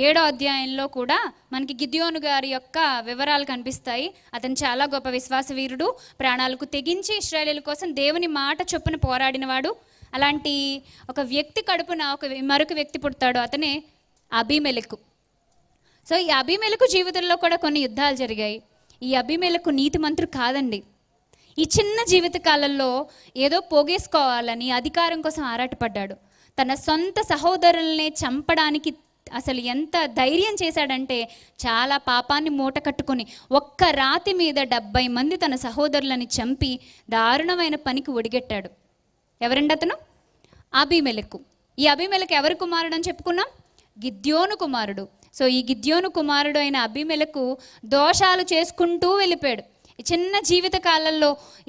ఏడో అధ్యాయంలో కూడా మనకి గిద్యోను గారి యొక్క వివరాలు కనిపిస్తాయి అతను చాలా గొప్ప విశ్వాస వీరుడు ప్రాణాలకు తెగించి ఇస్రాయలీల కోసం దేవుని మాట చొప్పున పోరాడినవాడు అలాంటి ఒక వ్యక్తి కడుపున ఒక మరొక వ్యక్తి పుడతాడు అతనే అభిమెలకు సో ఈ అభిమెలకు జీవితంలో కూడా కొన్ని యుద్ధాలు జరిగాయి ఈ అభిమెలకు మంత్రు కాదండి ఈ చిన్న జీవిత కాలంలో ఏదో పోగేసుకోవాలని అధికారం కోసం ఆరాటపడ్డాడు తన సొంత సహోదరులనే చంపడానికి అసలు ఎంత ధైర్యం చేశాడంటే చాలా పాపాన్ని మూట కట్టుకుని ఒక్క రాతి మీద డెబ్బై మంది తన సహోదరులని చంపి దారుణమైన పనికి ఒడిగెట్టాడు ఎవరండి అతను అభిమెలకు ఈ అభిమెలకు ఎవరి కుమారుడు అని చెప్పుకున్నాం గిద్యోను కుమారుడు సో ఈ గిద్యోను కుమారుడు అయిన అభిమెలకు దోషాలు చేసుకుంటూ వెళ్ళిపోయాడు ఈ చిన్న జీవిత కాలంలో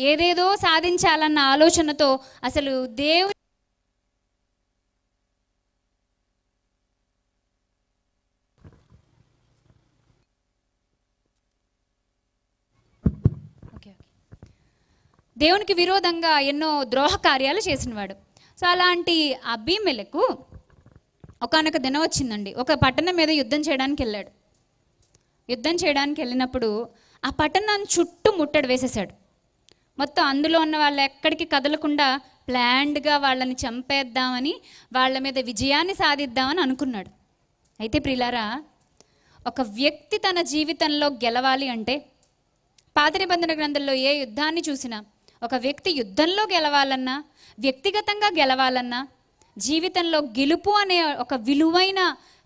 ఏదేదో సాధించాలన్న ఆలోచనతో అసలు దేవుని దేవునికి విరోధంగా ఎన్నో ద్రోహ కార్యాలు చేసినవాడు సో అలాంటి అభిమెలకు ఒకనొక దినం వచ్చిందండి ఒక పట్టణం మీద యుద్ధం చేయడానికి వెళ్ళాడు యుద్ధం చేయడానికి వెళ్ళినప్పుడు ఆ పట్టణాన్ని చుట్టూ ముట్టడి వేసేసాడు మొత్తం అందులో ఉన్న వాళ్ళు ఎక్కడికి కదలకుండా ప్లాన్డ్గా వాళ్ళని చంపేద్దామని వాళ్ళ మీద విజయాన్ని సాధిద్దామని అనుకున్నాడు అయితే ప్రిలారా ఒక వ్యక్తి తన జీవితంలో గెలవాలి అంటే పాత నిబంధన గ్రంథంలో ఏ యుద్ధాన్ని చూసినా ఒక వ్యక్తి యుద్ధంలో గెలవాలన్నా వ్యక్తిగతంగా గెలవాలన్నా జీవితంలో గెలుపు అనే ఒక విలువైన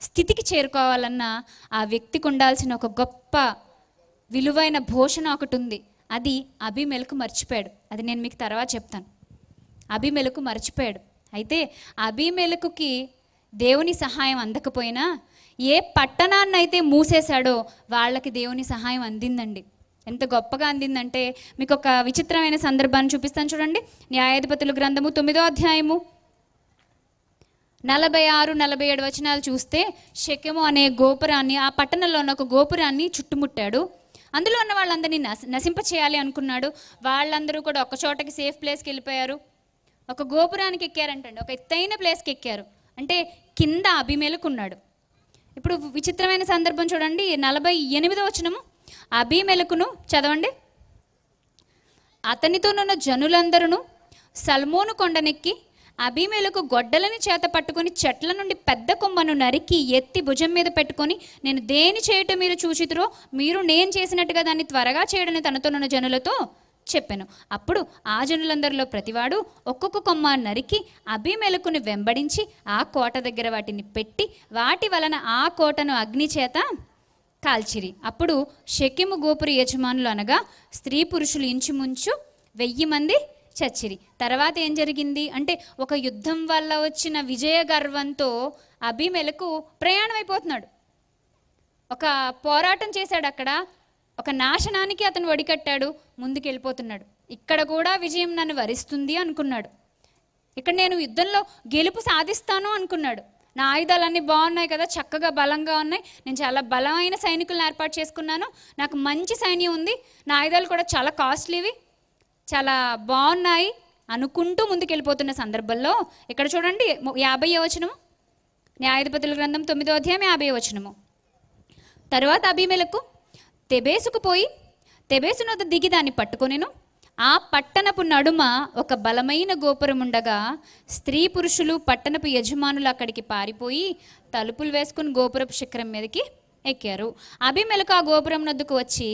స్థితికి చేరుకోవాలన్నా ఆ వ్యక్తికి ఉండాల్సిన ఒక గొప్ప విలువైన భోషణ ఒకటి ఉంది అది అభిమెలకు మర్చిపోయాడు అది నేను మీకు తర్వాత చెప్తాను అభిమెలకు మర్చిపోయాడు అయితే అభిమెలకుకి దేవుని సహాయం అందకపోయినా ఏ పట్టణాన్ని అయితే మూసేశాడో వాళ్ళకి దేవుని సహాయం అందిందండి ఎంత గొప్పగా అందిందంటే మీకు ఒక విచిత్రమైన సందర్భాన్ని చూపిస్తాను చూడండి న్యాయాధిపతుల గ్రంథము తొమ్మిదో అధ్యాయము నలభై ఆరు నలభై ఏడు వచనాలు చూస్తే శకము అనే గోపురాన్ని ఆ పట్టణంలో ఉన్న ఒక గోపురాన్ని చుట్టుముట్టాడు అందులో ఉన్న వాళ్ళందరినీ నశింప చేయాలి అనుకున్నాడు వాళ్ళందరూ కూడా ఒక చోటకి సేఫ్ ప్లేస్కి వెళ్ళిపోయారు ఒక గోపురానికి ఎక్కారంటండి ఒక ఎత్తైన ప్లేస్కి ఎక్కారు అంటే కింద అభిమేలుకున్నాడు ఇప్పుడు విచిత్రమైన సందర్భం చూడండి నలభై ఎనిమిదో వచనము అభిమెలకును చదవండి అతనితోనున్న జనులందరూ సల్మోను కొండనెక్కి అభిమేలకు గొడ్డలను చేత పట్టుకుని చెట్ల నుండి పెద్ద కొమ్మను నరికి ఎత్తి భుజం మీద పెట్టుకొని నేను దేని చేయటం మీరు చూచితురో మీరు నేను చేసినట్టుగా దాన్ని త్వరగా చేయడని తనతోనున్న జనులతో చెప్పాను అప్పుడు ఆ జనులందరిలో ప్రతివాడు ఒక్కొక్క కొమ్మ నరికి అభిమేలకుని వెంబడించి ఆ కోట దగ్గర వాటిని పెట్టి వాటి వలన ఆ కోటను అగ్ని చేత కాల్చిరి అప్పుడు షకిము గోపురి యజమానులు అనగా స్త్రీ పురుషులు ఇంచుమించు వెయ్యి మంది చచ్చిరి తర్వాత ఏం జరిగింది అంటే ఒక యుద్ధం వల్ల వచ్చిన విజయ గర్వంతో అభిమెలకు ప్రయాణం అయిపోతున్నాడు ఒక పోరాటం చేశాడు అక్కడ ఒక నాశనానికి అతను ఒడికట్టాడు ముందుకు వెళ్ళిపోతున్నాడు ఇక్కడ కూడా విజయం నన్ను వరిస్తుంది అనుకున్నాడు ఇక్కడ నేను యుద్ధంలో గెలుపు సాధిస్తాను అనుకున్నాడు నా ఆయుధాలన్నీ బాగున్నాయి కదా చక్కగా బలంగా ఉన్నాయి నేను చాలా బలమైన సైనికులను ఏర్పాటు చేసుకున్నాను నాకు మంచి సైన్యం ఉంది నా ఆయుధాలు కూడా చాలా కాస్ట్లీవి చాలా బాగున్నాయి అనుకుంటూ ముందుకెళ్ళిపోతున్న సందర్భంలో ఇక్కడ చూడండి యాభై వచనము న్యాయధిపతుల గ్రంథం తొమ్మిదో అధ్యాయం యాభై వచనము తరువాత అభిమేలకు తెబేసుకు పోయి తెబేసును దిగి దాన్ని పట్టుకొనెను ఆ పట్టణపు నడుమ ఒక బలమైన గోపురం ఉండగా స్త్రీ పురుషులు పట్టణపు యజమానులు అక్కడికి పారిపోయి తలుపులు వేసుకుని గోపురపు శిఖరం మీదకి ఎక్కారు అభిమెలకు ఆ గోపురం నద్దుకు వచ్చి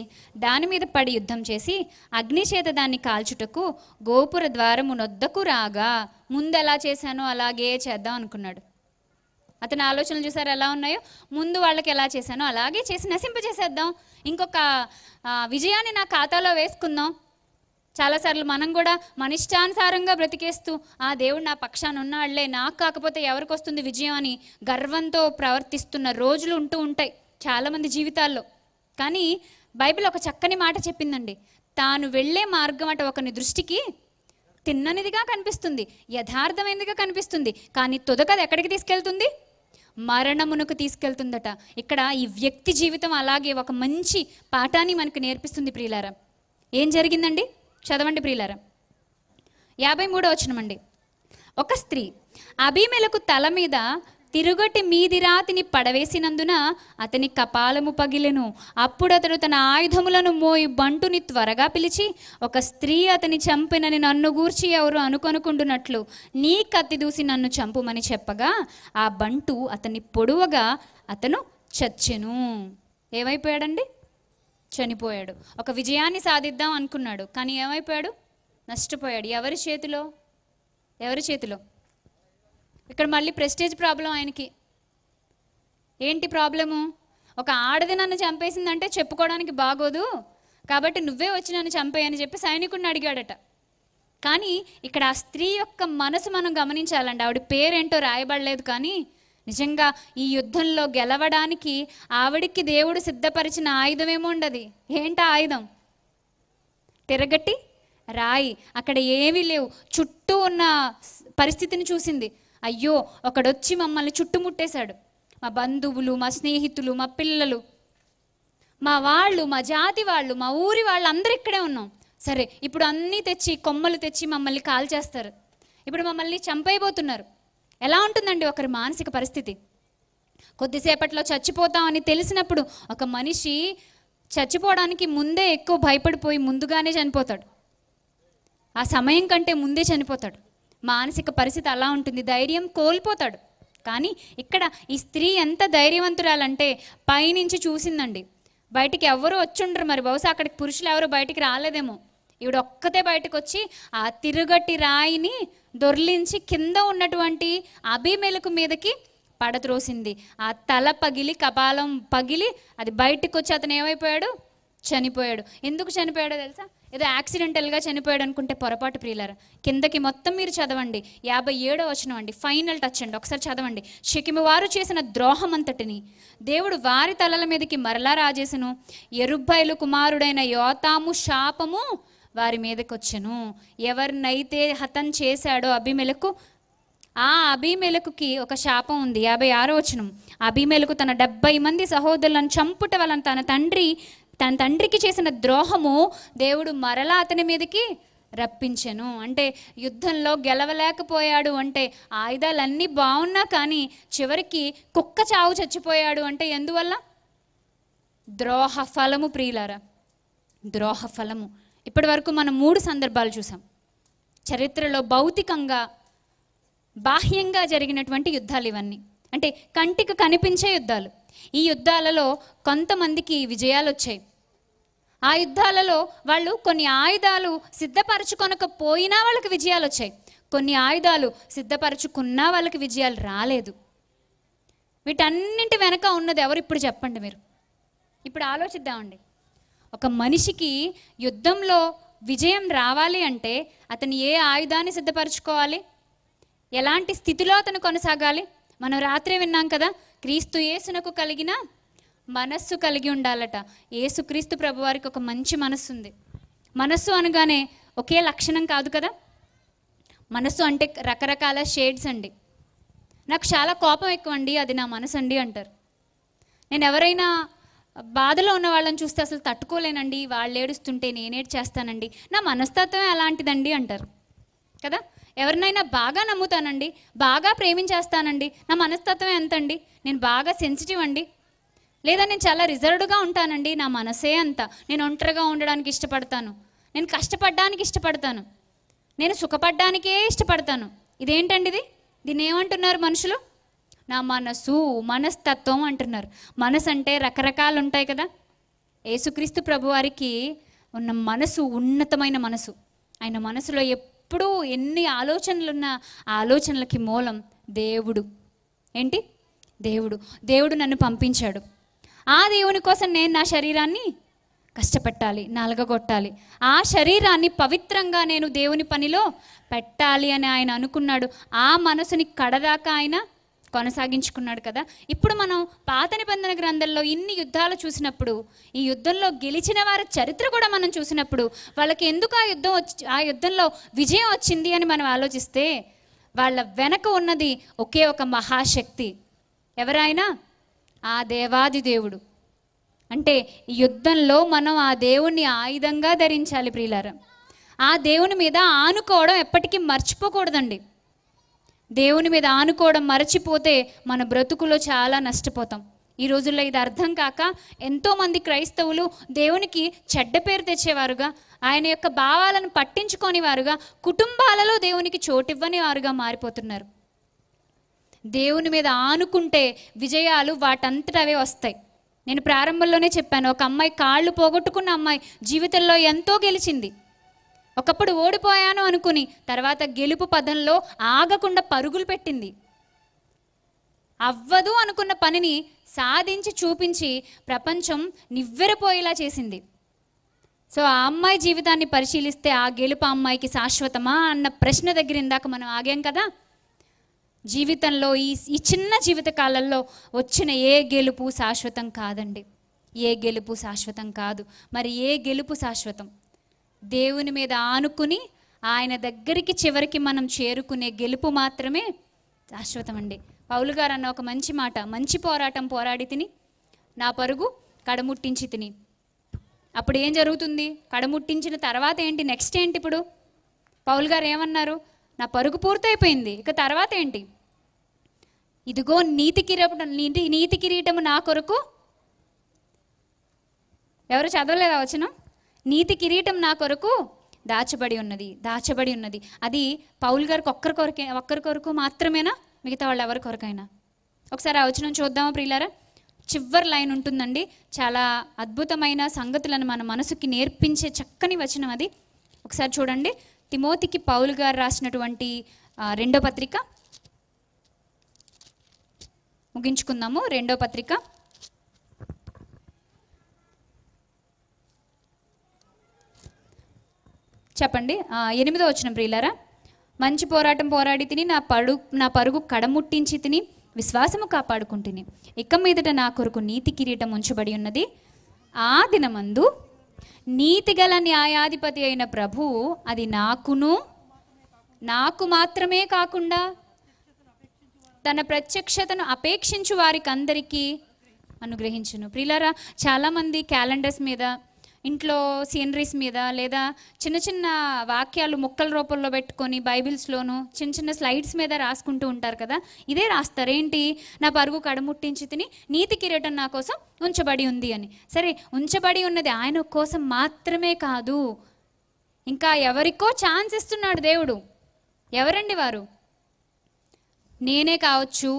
దాని మీద పడి యుద్ధం చేసి అగ్నిచేత దాన్ని కాల్చుటకు గోపుర ద్వారము నొద్దకు రాగా ముందు ఎలా చేశానో అలాగే చేద్దాం అనుకున్నాడు అతని ఆలోచనలు చూసారు ఎలా ఉన్నాయో ముందు వాళ్ళకి ఎలా చేశానో అలాగే చేసి నశింప చేసేద్దాం ఇంకొక విజయాన్ని నా ఖాతాలో వేసుకుందాం చాలాసార్లు మనం కూడా మన ఇష్టానుసారంగా బ్రతికేస్తూ ఆ దేవుడు నా పక్షాన్ని ఉన్నాళ్లే నాకు కాకపోతే ఎవరికి వస్తుంది విజయం అని గర్వంతో ప్రవర్తిస్తున్న రోజులు ఉంటూ ఉంటాయి చాలామంది జీవితాల్లో కానీ బైబిల్ ఒక చక్కని మాట చెప్పిందండి తాను వెళ్ళే మార్గం అట ఒకని దృష్టికి తిన్ననిదిగా కనిపిస్తుంది యథార్థమైనదిగా కనిపిస్తుంది కానీ తుదకది ఎక్కడికి తీసుకెళ్తుంది మరణమునకు తీసుకెళ్తుందట ఇక్కడ ఈ వ్యక్తి జీవితం అలాగే ఒక మంచి పాఠాన్ని మనకు నేర్పిస్తుంది ప్రియులారా ఏం జరిగిందండి చదవండి ప్రియులారా యాభై మూడో వచనమండి ఒక స్త్రీ అభిమేలకు తల మీద తిరుగటి రాతిని పడవేసినందున అతని కపాలము పగిలెను అప్పుడు అతడు తన ఆయుధములను మోయి బంటుని త్వరగా పిలిచి ఒక స్త్రీ అతని చంపినని నన్ను గూర్చి ఎవరు అనుకొనుకుంటున్నట్లు నీ కత్తి దూసి నన్ను చంపుమని చెప్పగా ఆ బంటు అతన్ని పొడువగా అతను చచ్చెను ఏమైపోయాడండి చనిపోయాడు ఒక విజయాన్ని సాధిద్దాం అనుకున్నాడు కానీ ఏమైపోయాడు నష్టపోయాడు ఎవరి చేతిలో ఎవరి చేతిలో ఇక్కడ మళ్ళీ ప్రెస్టేజ్ ప్రాబ్లం ఆయనకి ఏంటి ప్రాబ్లము ఒక ఆడది నన్ను చంపేసిందంటే చెప్పుకోవడానికి బాగోదు కాబట్టి నువ్వే వచ్చి నన్ను చంపేయని చెప్పి సైనికుడిని అడిగాడట కానీ ఇక్కడ ఆ స్త్రీ యొక్క మనసు మనం గమనించాలండి ఆవిడ పేరేంటో రాయబడలేదు కానీ నిజంగా ఈ యుద్ధంలో గెలవడానికి ఆవిడికి దేవుడు సిద్ధపరిచిన ఆయుధం ఉండదు ఏంటి ఆయుధం తిరగట్టి రాయి అక్కడ ఏమీ లేవు చుట్టూ ఉన్న పరిస్థితిని చూసింది అయ్యో ఒకడొచ్చి మమ్మల్ని చుట్టుముట్టేశాడు మా బంధువులు మా స్నేహితులు మా పిల్లలు మా వాళ్ళు మా జాతి వాళ్ళు మా ఊరి వాళ్ళు అందరు ఇక్కడే ఉన్నాం సరే ఇప్పుడు అన్నీ తెచ్చి కొమ్మలు తెచ్చి మమ్మల్ని కాల్ చేస్తారు ఇప్పుడు మమ్మల్ని చంపైపోతున్నారు ఎలా ఉంటుందండి ఒకరి మానసిక పరిస్థితి కొద్దిసేపట్లో చచ్చిపోతామని తెలిసినప్పుడు ఒక మనిషి చచ్చిపోవడానికి ముందే ఎక్కువ భయపడిపోయి ముందుగానే చనిపోతాడు ఆ సమయం కంటే ముందే చనిపోతాడు మానసిక పరిస్థితి అలా ఉంటుంది ధైర్యం కోల్పోతాడు కానీ ఇక్కడ ఈ స్త్రీ ఎంత ధైర్యవంతురాలంటే పైనుంచి చూసిందండి బయటికి ఎవరు వచ్చుండరు మరి బహుశా అక్కడికి పురుషులు ఎవరు బయటికి రాలేదేమో ఈవిడ ఒక్కతే బయటకు వచ్చి ఆ తిరుగటి రాయిని దొర్లించి కింద ఉన్నటువంటి అభిమేలకు మీదకి పడత్రోసింది ఆ తల పగిలి కపాలం పగిలి అది బయటకు వచ్చి అతను ఏమైపోయాడు చనిపోయాడు ఎందుకు చనిపోయాడో తెలుసా ఏదో యాక్సిడెంటల్గా చనిపోయాడు అనుకుంటే పొరపాటు ప్రియులారా కిందకి మొత్తం మీరు చదవండి యాభై ఏడో వచనం అండి ఫైనల్ టచ్ అండి ఒకసారి చదవండి షకిము వారు చేసిన ద్రోహం అంతటిని దేవుడు వారి తలల మీదకి మరలా రాజేసను ఎరుబ్బైలు కుమారుడైన యోతాము శాపము వారి మీదకి వచ్చను ఎవరినైతే హతం చేశాడో అభిమెలకు ఆ అభిమేలకుకి ఒక శాపం ఉంది యాభై ఆరో వచనం అభిమేలకు తన డెబ్బై మంది సహోదరులను చంపుట వలన తన తండ్రి తన తండ్రికి చేసిన ద్రోహము దేవుడు మరలా అతని మీదకి రప్పించెను అంటే యుద్ధంలో గెలవలేకపోయాడు అంటే ఆయుధాలన్నీ బాగున్నా కానీ చివరికి కుక్క చావు చచ్చిపోయాడు అంటే ఎందువల్ల ద్రోహ ఫలము ప్రియులారా ద్రోహ ఫలము ఇప్పటి వరకు మనం మూడు సందర్భాలు చూసాం చరిత్రలో భౌతికంగా బాహ్యంగా జరిగినటువంటి యుద్ధాలు ఇవన్నీ అంటే కంటికి కనిపించే యుద్ధాలు ఈ యుద్ధాలలో కొంతమందికి విజయాలు వచ్చాయి ఆ యుద్ధాలలో వాళ్ళు కొన్ని ఆయుధాలు సిద్ధపరచుకొనకపోయినా వాళ్ళకి విజయాలు వచ్చాయి కొన్ని ఆయుధాలు సిద్ధపరచుకున్నా వాళ్ళకి విజయాలు రాలేదు వీటన్నింటి వెనక ఉన్నది ఎవరు ఇప్పుడు చెప్పండి మీరు ఇప్పుడు ఆలోచిద్దామండి ఒక మనిషికి యుద్ధంలో విజయం రావాలి అంటే అతను ఏ ఆయుధాన్ని సిద్ధపరచుకోవాలి ఎలాంటి స్థితిలో అతను కొనసాగాలి మనం రాత్రే విన్నాం కదా క్రీస్తు యేసునకు కలిగిన మనస్సు కలిగి ఉండాలట ఏసుక్రీస్తు ప్రభు వారికి ఒక మంచి మనస్సు ఉంది మనస్సు అనగానే ఒకే లక్షణం కాదు కదా మనస్సు అంటే రకరకాల షేడ్స్ అండి నాకు చాలా కోపం ఎక్కువ అండి అది నా మనసు అండి అంటారు నేను ఎవరైనా బాధలో ఉన్న వాళ్ళని చూస్తే అసలు తట్టుకోలేనండి వాళ్ళు ఏడుస్తుంటే నేనేడు చేస్తానండి నా మనస్తత్వం ఎలాంటిదండి అంటారు కదా ఎవరినైనా బాగా నమ్ముతానండి బాగా ప్రేమించేస్తానండి నా మనస్తత్వం ఎంతండి నేను బాగా సెన్సిటివ్ అండి లేదా నేను చాలా రిజర్వ్డ్గా ఉంటానండి నా మనసే అంత నేను ఒంటరిగా ఉండడానికి ఇష్టపడతాను నేను కష్టపడడానికి ఇష్టపడతాను నేను సుఖపడ్డానికే ఇష్టపడతాను ఇదేంటండి ఇది దీన్ని ఏమంటున్నారు మనుషులు నా మనసు మనస్తత్వం అంటున్నారు మనసు అంటే రకరకాలు ఉంటాయి కదా యేసుక్రీస్తు ప్రభువారికి ఉన్న మనసు ఉన్నతమైన మనసు ఆయన మనసులో ఎప్పుడూ ఎన్ని ఆలోచనలున్న ఆలోచనలకి మూలం దేవుడు ఏంటి దేవుడు దేవుడు నన్ను పంపించాడు ఆ దేవుని కోసం నేను నా శరీరాన్ని కష్టపెట్టాలి నలగగొట్టాలి ఆ శరీరాన్ని పవిత్రంగా నేను దేవుని పనిలో పెట్టాలి అని ఆయన అనుకున్నాడు ఆ మనసుని కడదాకా ఆయన కొనసాగించుకున్నాడు కదా ఇప్పుడు మనం పాత నిబంధన గ్రంథంలో ఇన్ని యుద్ధాలు చూసినప్పుడు ఈ యుద్ధంలో గెలిచిన వారి చరిత్ర కూడా మనం చూసినప్పుడు వాళ్ళకి ఎందుకు ఆ యుద్ధం వచ్చి ఆ యుద్ధంలో విజయం వచ్చింది అని మనం ఆలోచిస్తే వాళ్ళ వెనక ఉన్నది ఒకే ఒక మహాశక్తి ఎవరైనా ఆ దేవాది దేవుడు అంటే యుద్ధంలో మనం ఆ దేవుణ్ణి ఆయుధంగా ధరించాలి ప్రియులారా ఆ దేవుని మీద ఆనుకోవడం ఎప్పటికీ మర్చిపోకూడదండి దేవుని మీద ఆనుకోవడం మరచిపోతే మన బ్రతుకులో చాలా నష్టపోతాం ఈ రోజుల్లో ఇది అర్థం కాక ఎంతోమంది క్రైస్తవులు దేవునికి చెడ్డ పేరు తెచ్చేవారుగా ఆయన యొక్క భావాలను పట్టించుకోని వారుగా కుటుంబాలలో దేవునికి చోటివ్వని వారుగా మారిపోతున్నారు దేవుని మీద ఆనుకుంటే విజయాలు వాటంతట అవే వస్తాయి నేను ప్రారంభంలోనే చెప్పాను ఒక అమ్మాయి కాళ్ళు పోగొట్టుకున్న అమ్మాయి జీవితంలో ఎంతో గెలిచింది ఒకప్పుడు ఓడిపోయాను అనుకుని తర్వాత గెలుపు పదంలో ఆగకుండా పరుగులు పెట్టింది అవ్వదు అనుకున్న పనిని సాధించి చూపించి ప్రపంచం నివ్వెరపోయేలా చేసింది సో ఆ అమ్మాయి జీవితాన్ని పరిశీలిస్తే ఆ గెలుపు అమ్మాయికి శాశ్వతమా అన్న ప్రశ్న దగ్గర ఇందాక మనం ఆగాం కదా జీవితంలో ఈ ఈ చిన్న జీవిత కాలంలో వచ్చిన ఏ గెలుపు శాశ్వతం కాదండి ఏ గెలుపు శాశ్వతం కాదు మరి ఏ గెలుపు శాశ్వతం దేవుని మీద ఆనుకుని ఆయన దగ్గరికి చివరికి మనం చేరుకునే గెలుపు మాత్రమే శాశ్వతం అండి పౌలు గారు అన్న ఒక మంచి మాట మంచి పోరాటం పోరాడి తిని నా పరుగు కడముట్టించి తిని అప్పుడు ఏం జరుగుతుంది కడముట్టించిన తర్వాత ఏంటి నెక్స్ట్ ఏంటి ఇప్పుడు పౌల్ గారు ఏమన్నారు నా పరుగు పూర్తయిపోయింది ఇక తర్వాత ఏంటి ఇదిగో నీతి కిరీటం నీటి నీతి కిరీటము నా కొరకు ఎవరు చదవలేదా వచ్చిన నీతి కిరీటం నా కొరకు దాచబడి ఉన్నది దాచబడి ఉన్నది అది పౌల్ గారికి ఒక్కరి కొరకే ఒక్కరి కొరకు మాత్రమేనా మిగతా వాళ్ళు ఎవరి కొరకైనా ఒకసారి ఆ వచనం చూద్దామా ప్రియులారా చివరి లైన్ ఉంటుందండి చాలా అద్భుతమైన సంగతులను మన మనసుకి నేర్పించే చక్కని వచనం అది ఒకసారి చూడండి తిమోతికి పౌలు గారు రాసినటువంటి రెండో పత్రిక ముగించుకుందాము రెండో పత్రిక చెప్పండి ఎనిమిదో వచ్చిన ప్రియులారా మంచి పోరాటం పోరాడి తిని నా పడు నా పరుగు కడముట్టించి తిని విశ్వాసము కాపాడుకుంటుని ఇక మీదట నా కొరకు నీతి కిరీటం ఉంచబడి ఉన్నది ఆ దినమందు నీతిగల న్యాయాధిపతి అయిన ప్రభు అది నాకును నాకు మాత్రమే కాకుండా తన ప్రత్యక్షతను అపేక్షించు వారికి అందరికీ అనుగ్రహించును ప్రిలరా చాలామంది క్యాలెండర్స్ మీద ఇంట్లో సీనరీస్ మీద లేదా చిన్న చిన్న వాక్యాలు మొక్కల రూపంలో పెట్టుకొని బైబిల్స్లోను చిన్న చిన్న స్లైడ్స్ మీద రాసుకుంటూ ఉంటారు కదా ఇదే రాస్తారు ఏంటి నా పరుగు కడముట్టించి తిని నీతి కిరీటం నా కోసం ఉంచబడి ఉంది అని సరే ఉంచబడి ఉన్నది ఆయన కోసం మాత్రమే కాదు ఇంకా ఎవరికో ఛాన్స్ ఇస్తున్నాడు దేవుడు ఎవరండి వారు నేనే కావచ్చు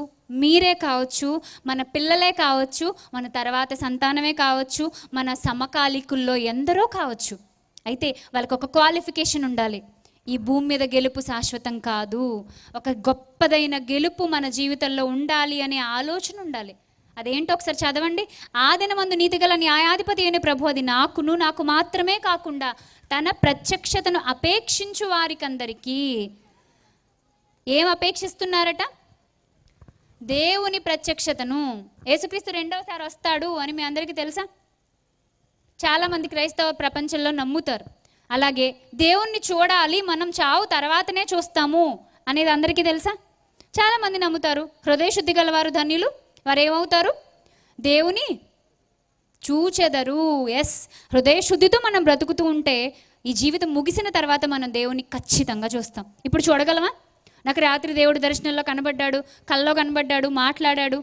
మీరే కావచ్చు మన పిల్లలే కావచ్చు మన తర్వాత సంతానమే కావచ్చు మన సమకాలికుల్లో ఎందరో కావచ్చు అయితే వాళ్ళకి ఒక క్వాలిఫికేషన్ ఉండాలి ఈ భూమి మీద గెలుపు శాశ్వతం కాదు ఒక గొప్పదైన గెలుపు మన జీవితంలో ఉండాలి అనే ఆలోచన ఉండాలి అదేంటో ఒకసారి చదవండి ఆదిన మందు నీతిగల న్యాయాధిపతి అయిన ప్రభు అది నాకును నాకు మాత్రమే కాకుండా తన ప్రత్యక్షతను అపేక్షించు వారికందరికీ ఏం అపేక్షిస్తున్నారట దేవుని ప్రత్యక్షతను యేసుక్రీస్తు రెండవసారి వస్తాడు అని మీ అందరికీ తెలుసా చాలామంది క్రైస్తవ ప్రపంచంలో నమ్ముతారు అలాగే దేవుణ్ణి చూడాలి మనం చావు తర్వాతనే చూస్తాము అనేది అందరికీ తెలుసా చాలామంది నమ్ముతారు హృదయశుద్ధి గలవారు ధన్యులు వారు ఏమవుతారు దేవుని చూచెదరు ఎస్ హృదయశుద్ధితో మనం బ్రతుకుతూ ఉంటే ఈ జీవితం ముగిసిన తర్వాత మనం దేవుని ఖచ్చితంగా చూస్తాం ఇప్పుడు చూడగలమా నాకు రాత్రి దేవుడు దర్శనంలో కనబడ్డాడు కల్లో కనబడ్డాడు మాట్లాడాడు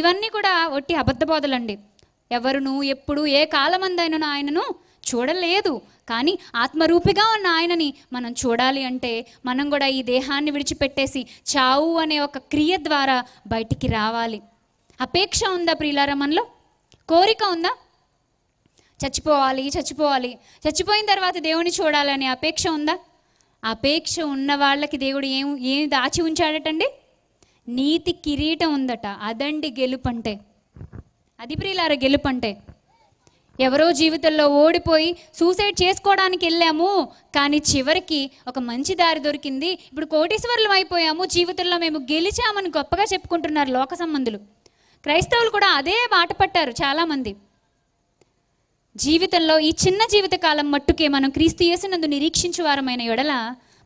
ఇవన్నీ కూడా ఒట్టి అబద్ధబోధలండి ఎవరును ఎప్పుడు ఏ కాలమందైన ఆయనను చూడలేదు కానీ ఆత్మరూపిగా ఉన్న ఆయనని మనం చూడాలి అంటే మనం కూడా ఈ దేహాన్ని విడిచిపెట్టేసి చావు అనే ఒక క్రియ ద్వారా బయటికి రావాలి అపేక్ష ఉందా ప్రియులారా మనలో కోరిక ఉందా చచ్చిపోవాలి చచ్చిపోవాలి చచ్చిపోయిన తర్వాత దేవుని చూడాలనే అపేక్ష ఉందా అపేక్ష ఉన్న వాళ్ళకి దేవుడు ఏం ఏం దాచి ఉంచాడటండి నీతి కిరీటం ఉందట అదండి గెలుపంటే అది ప్రియులారా గెలుపంటే ఎవరో జీవితంలో ఓడిపోయి సూసైడ్ చేసుకోవడానికి వెళ్ళాము కానీ చివరికి ఒక మంచి దారి దొరికింది ఇప్పుడు కోటీశ్వరులు అయిపోయాము జీవితంలో మేము గెలిచామని గొప్పగా చెప్పుకుంటున్నారు లోక సంబంధులు క్రైస్తవులు కూడా అదే బాట పట్టారు చాలామంది జీవితంలో ఈ చిన్న జీవితకాలం మట్టుకే మనం క్రీస్తు యేసునందు నిరీక్షించు వారమైన ఎడల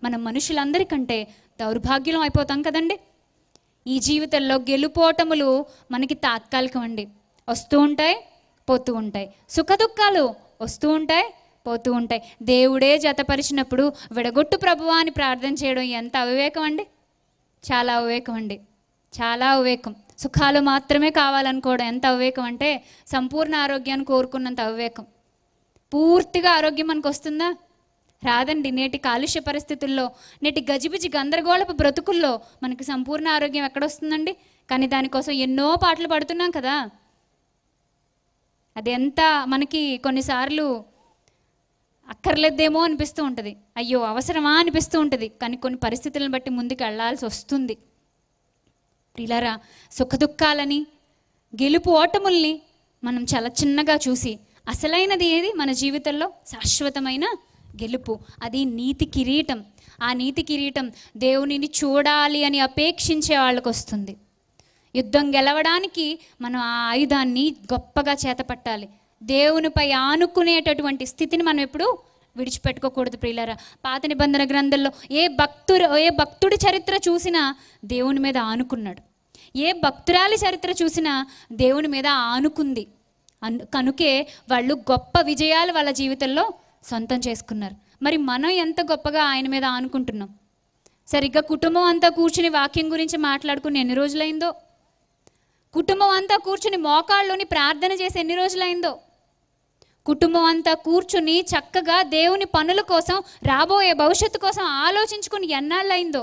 మనం మనుషులందరికంటే దౌర్భాగ్యం అయిపోతాం కదండి ఈ జీవితంలో గెలుపోటములు మనకి తాత్కాలికం అండి వస్తూ ఉంటాయి పోతూ ఉంటాయి సుఖదుఖాలు వస్తూ ఉంటాయి పోతూ ఉంటాయి దేవుడే జతపరిచినప్పుడు విడగొట్టు ప్రభువాన్ని ప్రార్థన చేయడం ఎంత అవివేకం అండి చాలా అవివేకం అండి చాలా అవివేకం సుఖాలు మాత్రమే కావాలనుకోవడం ఎంత అవివేకం అంటే సంపూర్ణ ఆరోగ్యాన్ని కోరుకున్నంత అవివేకం పూర్తిగా ఆరోగ్యం మనకు వస్తుందా రాదండి నేటి కాలుష్య పరిస్థితుల్లో నేటి గజిబిజి గందరగోళపు బ్రతుకుల్లో మనకి సంపూర్ణ ఆరోగ్యం ఎక్కడొస్తుందండి కానీ దానికోసం ఎన్నో పాటలు పడుతున్నాం కదా అది ఎంత మనకి కొన్నిసార్లు అక్కర్లేదేమో అనిపిస్తూ ఉంటుంది అయ్యో అవసరమా అనిపిస్తూ ఉంటుంది కానీ కొన్ని పరిస్థితులను బట్టి ముందుకు వెళ్లాల్సి వస్తుంది ప్రిలారా సుఖదుఖాలని గెలుపు ఓటముల్ని మనం చాలా చిన్నగా చూసి అసలైనది ఏది మన జీవితంలో శాశ్వతమైన గెలుపు అది నీతి కిరీటం ఆ నీతి కిరీటం దేవునిని చూడాలి అని అపేక్షించే వాళ్ళకు వస్తుంది యుద్ధం గెలవడానికి మనం ఆ ఆయుధాన్ని గొప్పగా చేతపట్టాలి దేవునిపై ఆనుకునేటటువంటి స్థితిని మనం ఎప్పుడు విడిచిపెట్టుకోకూడదు ప్రియులరా పాత నిబంధన గ్రంథంలో ఏ భక్తుడు ఏ భక్తుడి చరిత్ర చూసినా దేవుని మీద ఆనుకున్నాడు ఏ భక్తురాలి చరిత్ర చూసినా దేవుని మీద ఆనుకుంది అను కనుకే వాళ్ళు గొప్ప విజయాలు వాళ్ళ జీవితంలో సొంతం చేసుకున్నారు మరి మనం ఎంత గొప్పగా ఆయన మీద ఆనుకుంటున్నాం సరిగ్గా కుటుంబం అంతా కూర్చుని వాక్యం గురించి మాట్లాడుకుని ఎన్ని రోజులైందో కుటుంబం అంతా కూర్చుని మోకాళ్ళలోని ప్రార్థన చేసి ఎన్ని రోజులైందో కుటుంబం అంతా కూర్చుని చక్కగా దేవుని పనుల కోసం రాబోయే భవిష్యత్తు కోసం ఆలోచించుకుని ఎన్నాళ్ళైందో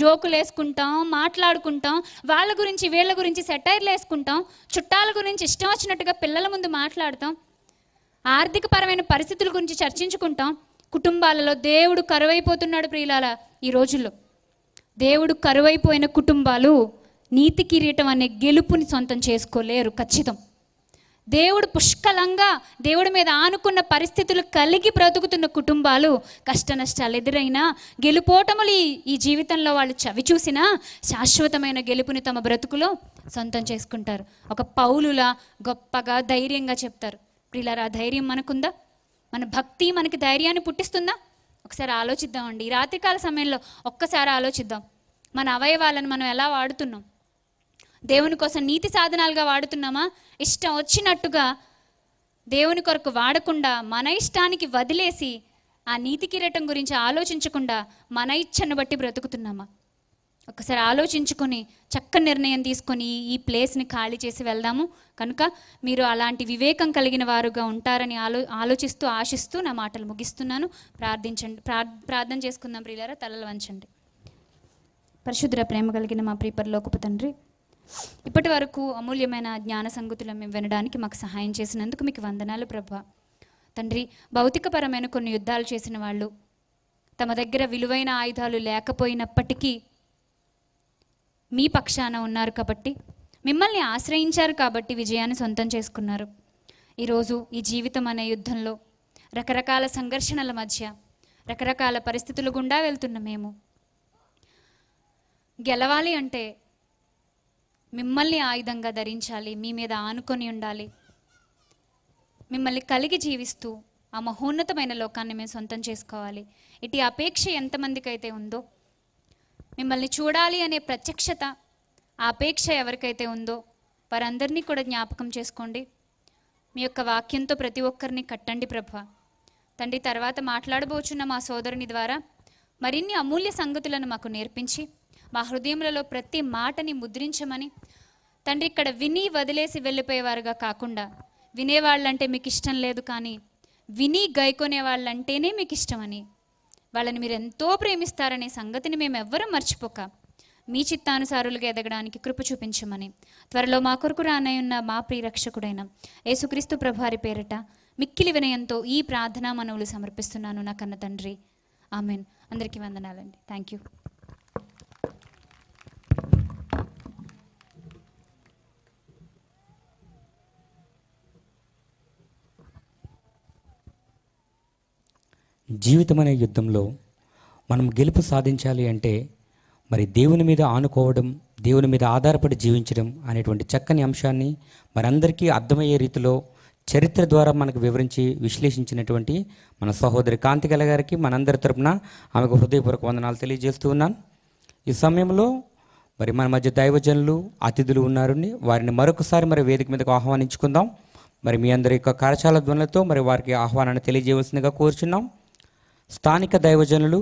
జోకులు వేసుకుంటాం మాట్లాడుకుంటాం వాళ్ళ గురించి వీళ్ళ గురించి సెటైర్లు వేసుకుంటాం చుట్టాల గురించి ఇష్టం వచ్చినట్టుగా పిల్లల ముందు మాట్లాడతాం ఆర్థికపరమైన పరిస్థితుల గురించి చర్చించుకుంటాం కుటుంబాలలో దేవుడు కరువైపోతున్నాడు ప్రియులాల ఈ రోజుల్లో దేవుడు కరువైపోయిన కుటుంబాలు నీతి కిరీటం అనే గెలుపుని సొంతం చేసుకోలేరు ఖచ్చితం దేవుడు పుష్కలంగా దేవుడి మీద ఆనుకున్న పరిస్థితులు కలిగి బ్రతుకుతున్న కుటుంబాలు కష్ట నష్టాలు ఎదురైనా గెలుపోటములు ఈ జీవితంలో వాళ్ళు చవి చూసినా శాశ్వతమైన గెలుపుని తమ బ్రతుకులో సొంతం చేసుకుంటారు ఒక పౌలులా గొప్పగా ధైర్యంగా చెప్తారు ప్రిలరా ధైర్యం మనకుందా మన భక్తి మనకి ధైర్యాన్ని పుట్టిస్తుందా ఒకసారి ఆలోచిద్దామండి ఈ రాత్రికాల సమయంలో ఒక్కసారి ఆలోచిద్దాం మన అవయవాలను మనం ఎలా వాడుతున్నాం దేవుని కోసం నీతి సాధనాలుగా వాడుతున్నామా ఇష్టం వచ్చినట్టుగా దేవుని కొరకు వాడకుండా మన ఇష్టానికి వదిలేసి ఆ నీతి కిరీటం గురించి ఆలోచించకుండా మన ఇచ్చను బట్టి బ్రతుకుతున్నామా ఒకసారి ఆలోచించుకొని చక్క నిర్ణయం తీసుకొని ఈ ప్లేస్ని ఖాళీ చేసి వెళ్దాము కనుక మీరు అలాంటి వివేకం కలిగిన వారుగా ఉంటారని ఆలో ఆలోచిస్తూ ఆశిస్తూ నా మాటలు ముగిస్తున్నాను ప్రార్థించండి ప్రార్థన చేసుకుందాం ప్రియులారా తలలు వంచండి పరిశుద్ర ప్రేమ కలిగిన మా ప్రీపర్ లోకపు తండ్రి ఇప్పటి వరకు అమూల్యమైన జ్ఞాన సంగతులు మేము వినడానికి మాకు సహాయం చేసినందుకు మీకు వందనాలు ప్రభా తండ్రి భౌతికపరమైన కొన్ని యుద్ధాలు చేసిన వాళ్ళు తమ దగ్గర విలువైన ఆయుధాలు లేకపోయినప్పటికీ మీ పక్షాన ఉన్నారు కాబట్టి మిమ్మల్ని ఆశ్రయించారు కాబట్టి విజయాన్ని సొంతం చేసుకున్నారు ఈరోజు ఈ జీవితం అనే యుద్ధంలో రకరకాల సంఘర్షణల మధ్య రకరకాల పరిస్థితులు గుండా వెళ్తున్న మేము గెలవాలి అంటే మిమ్మల్ని ఆయుధంగా ధరించాలి మీ మీద ఆనుకొని ఉండాలి మిమ్మల్ని కలిగి జీవిస్తూ ఆ మహోన్నతమైన లోకాన్ని మేము సొంతం చేసుకోవాలి ఇటు అపేక్ష ఎంతమందికి అయితే ఉందో మిమ్మల్ని చూడాలి అనే ప్రత్యక్షత ఆ అపేక్ష ఎవరికైతే ఉందో వారందరినీ కూడా జ్ఞాపకం చేసుకోండి మీ యొక్క వాక్యంతో ప్రతి ఒక్కరిని కట్టండి ప్రభ తండ్రి తర్వాత మాట్లాడబోచున్న మా సోదరుని ద్వారా మరిన్ని అమూల్య సంగతులను మాకు నేర్పించి మా హృదయములలో ప్రతి మాటని ముద్రించమని తండ్రి ఇక్కడ విని వదిలేసి వెళ్ళిపోయేవారుగా కాకుండా వినేవాళ్ళంటే మీకు ఇష్టం లేదు కానీ విని గైకొనే వాళ్ళంటేనే మీకు ఇష్టమని వాళ్ళని మీరు ఎంతో ప్రేమిస్తారనే సంగతిని మేము ఎవ్వరూ మర్చిపోక మీ చిత్తానుసారులుగా ఎదగడానికి కృప చూపించమని త్వరలో మా కొరకు రానయ్యున్న మా ప్రియరక్షకుడైన యేసుక్రీస్తు ప్రభారి పేరిట మిక్కిలి వినయంతో ఈ ప్రార్థనా మనవులు సమర్పిస్తున్నాను నా కన్న తండ్రి ఆమెన్ అందరికీ వందనాలండి థ్యాంక్ యూ జీవితం అనే యుద్ధంలో మనం గెలుపు సాధించాలి అంటే మరి దేవుని మీద ఆనుకోవడం దేవుని మీద ఆధారపడి జీవించడం అనేటువంటి చక్కని అంశాన్ని మనందరికీ అర్థమయ్యే రీతిలో చరిత్ర ద్వారా మనకు వివరించి విశ్లేషించినటువంటి మన సహోదరి కాంతికల గారికి మనందరి తరపున ఆమెకు హృదయపూర్వక వందనాలు తెలియజేస్తూ ఉన్నాను ఈ సమయంలో మరి మన మధ్య దైవజనులు అతిథులు ఉన్నారు వారిని మరొకసారి మరి వేదిక మీదకు ఆహ్వానించుకుందాం మరి మీ అందరి యొక్క కరచాల ధ్వనులతో మరి వారికి ఆహ్వానాన్ని తెలియజేయవలసిందిగా కోరుచున్నాం స్థానిక దైవజనులు